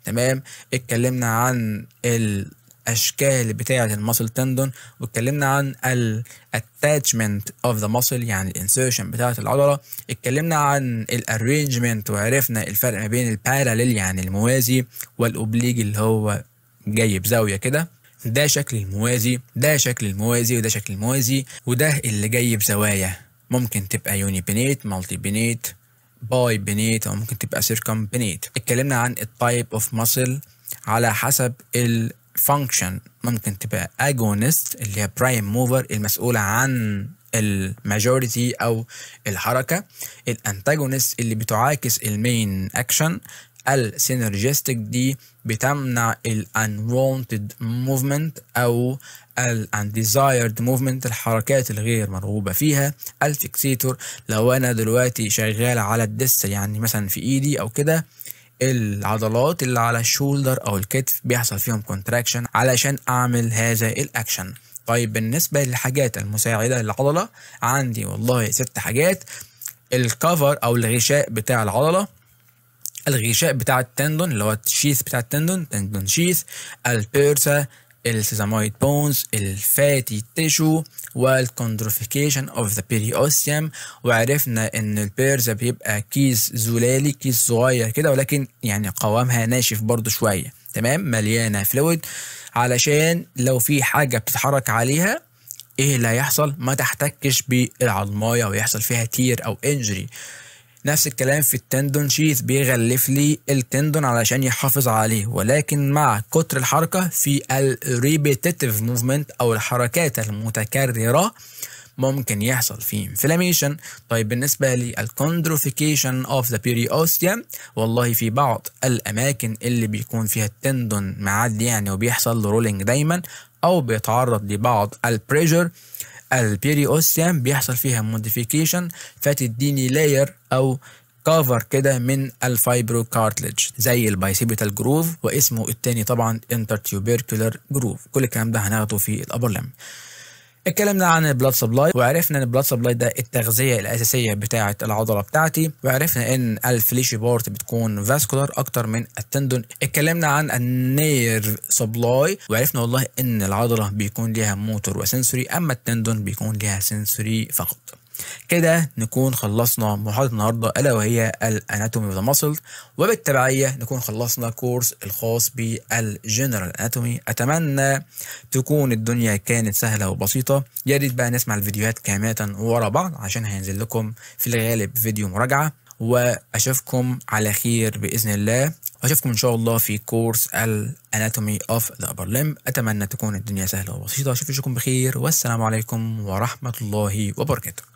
تمام اتكلمنا عن ال الاشكال بتاعه الماسل تندون واتكلمنا عن الاتاتشمنت اوف ذا مسل يعني الانسيرشن بتاعه العضله اتكلمنا عن الارينجمنت وعرفنا الفرق ما بين الباراليل يعني الموازي والاوبليج اللي هو جاي بزاويه كده ده شكل الموازي ده شكل الموازي وده شكل الموازي وده اللي جاي بزوايا ممكن تبقى يوني بينيت مالتي بينيت باي بينيت او ممكن تبقى سيركم بينيت اتكلمنا عن التايب اوف ماسل على حسب ال فانكشن ممكن تبقى اجونست اللي هي برايم موفر المسؤولة عن الماجوريتي او الحركة الانتاجونست اللي بتعاكس المين اكشن السينرجستيك دي بتمنع الانوانتد موفمنت او الانديزايرد موفمنت الحركات الغير مرغوبة فيها الفيكسيتور لو انا دلوقتي شغال على الدس يعني مثلا في ايدي او كده العضلات اللي على الشولدر او الكتف بيحصل فيهم كونتراكشن علشان اعمل هذا الاكشن طيب بالنسبة للحاجات المساعدة للعضلة عندي والله ست حاجات الكفر او الغشاء بتاع العضلة الغشاء بتاع التندون اللي هو الشيث بتاع التندون تندون شيث البيرسا السيزامويد بونز الفاتي تيشو والكوندروفيكيشن اوف ذا بيريوسيوم وعرفنا ان البيرز بيبقى كيس زلالي كيس صغير كده ولكن يعني قوامها ناشف برضو شويه تمام مليانه فلويد علشان لو في حاجه بتتحرك عليها ايه اللي هيحصل ما تحتكش بالعظمايه ويحصل فيها تير او انجري نفس الكلام في التندون شيث بيغلف لي التندون علشان يحافظ عليه ولكن مع كتر الحركة في الريبيتيتف موفمنت أو الحركات المتكررة ممكن يحصل في انفلاميشن طيب بالنسبة للكوندروفيكيشن اوف ذا بيريوستيا والله في بعض الأماكن اللي بيكون فيها التندون معدي يعني وبيحصل رولينج دايما أو بيتعرض لبعض البريجر البيري اوستيم بيحصل فيها موديفيكيشن فتديني لاير او كفر كده من الفايبرو كارتلج زي البايسيبيتال جروف واسمه التاني طبعا انتر تيوبيركولر جروف كل الكلام ده هناخده في الابر لم اتكلمنا عن البلاد سبلاي وعرفنا ان البلاد سبلاي ده التغذيه الاساسيه بتاعه العضله بتاعتي وعرفنا ان الفليشي بارت بتكون فاسكولار اكتر من التندون اتكلمنا عن النير سبلاي وعرفنا والله ان العضله بيكون ليها موتور وسنسوري اما التندون بيكون ليها سنسوري فقط كده نكون خلصنا محاضرة النهاردة ألا وهي الأناتومي أوف ذا ماسل وبالتبعية نكون خلصنا كورس الخاص بالجنرال أناتومي أتمنى تكون الدنيا كانت سهلة وبسيطة يا ريت بقى نسمع الفيديوهات كاملة ورا بعض عشان هينزل لكم في الغالب فيديو مراجعة وأشوفكم على خير بإذن الله وأشوفكم إن شاء الله في كورس الأناتومي أوف ذا أبر ليم أتمنى تكون الدنيا سهلة وبسيطة أشوفكم بخير والسلام عليكم ورحمة الله وبركاته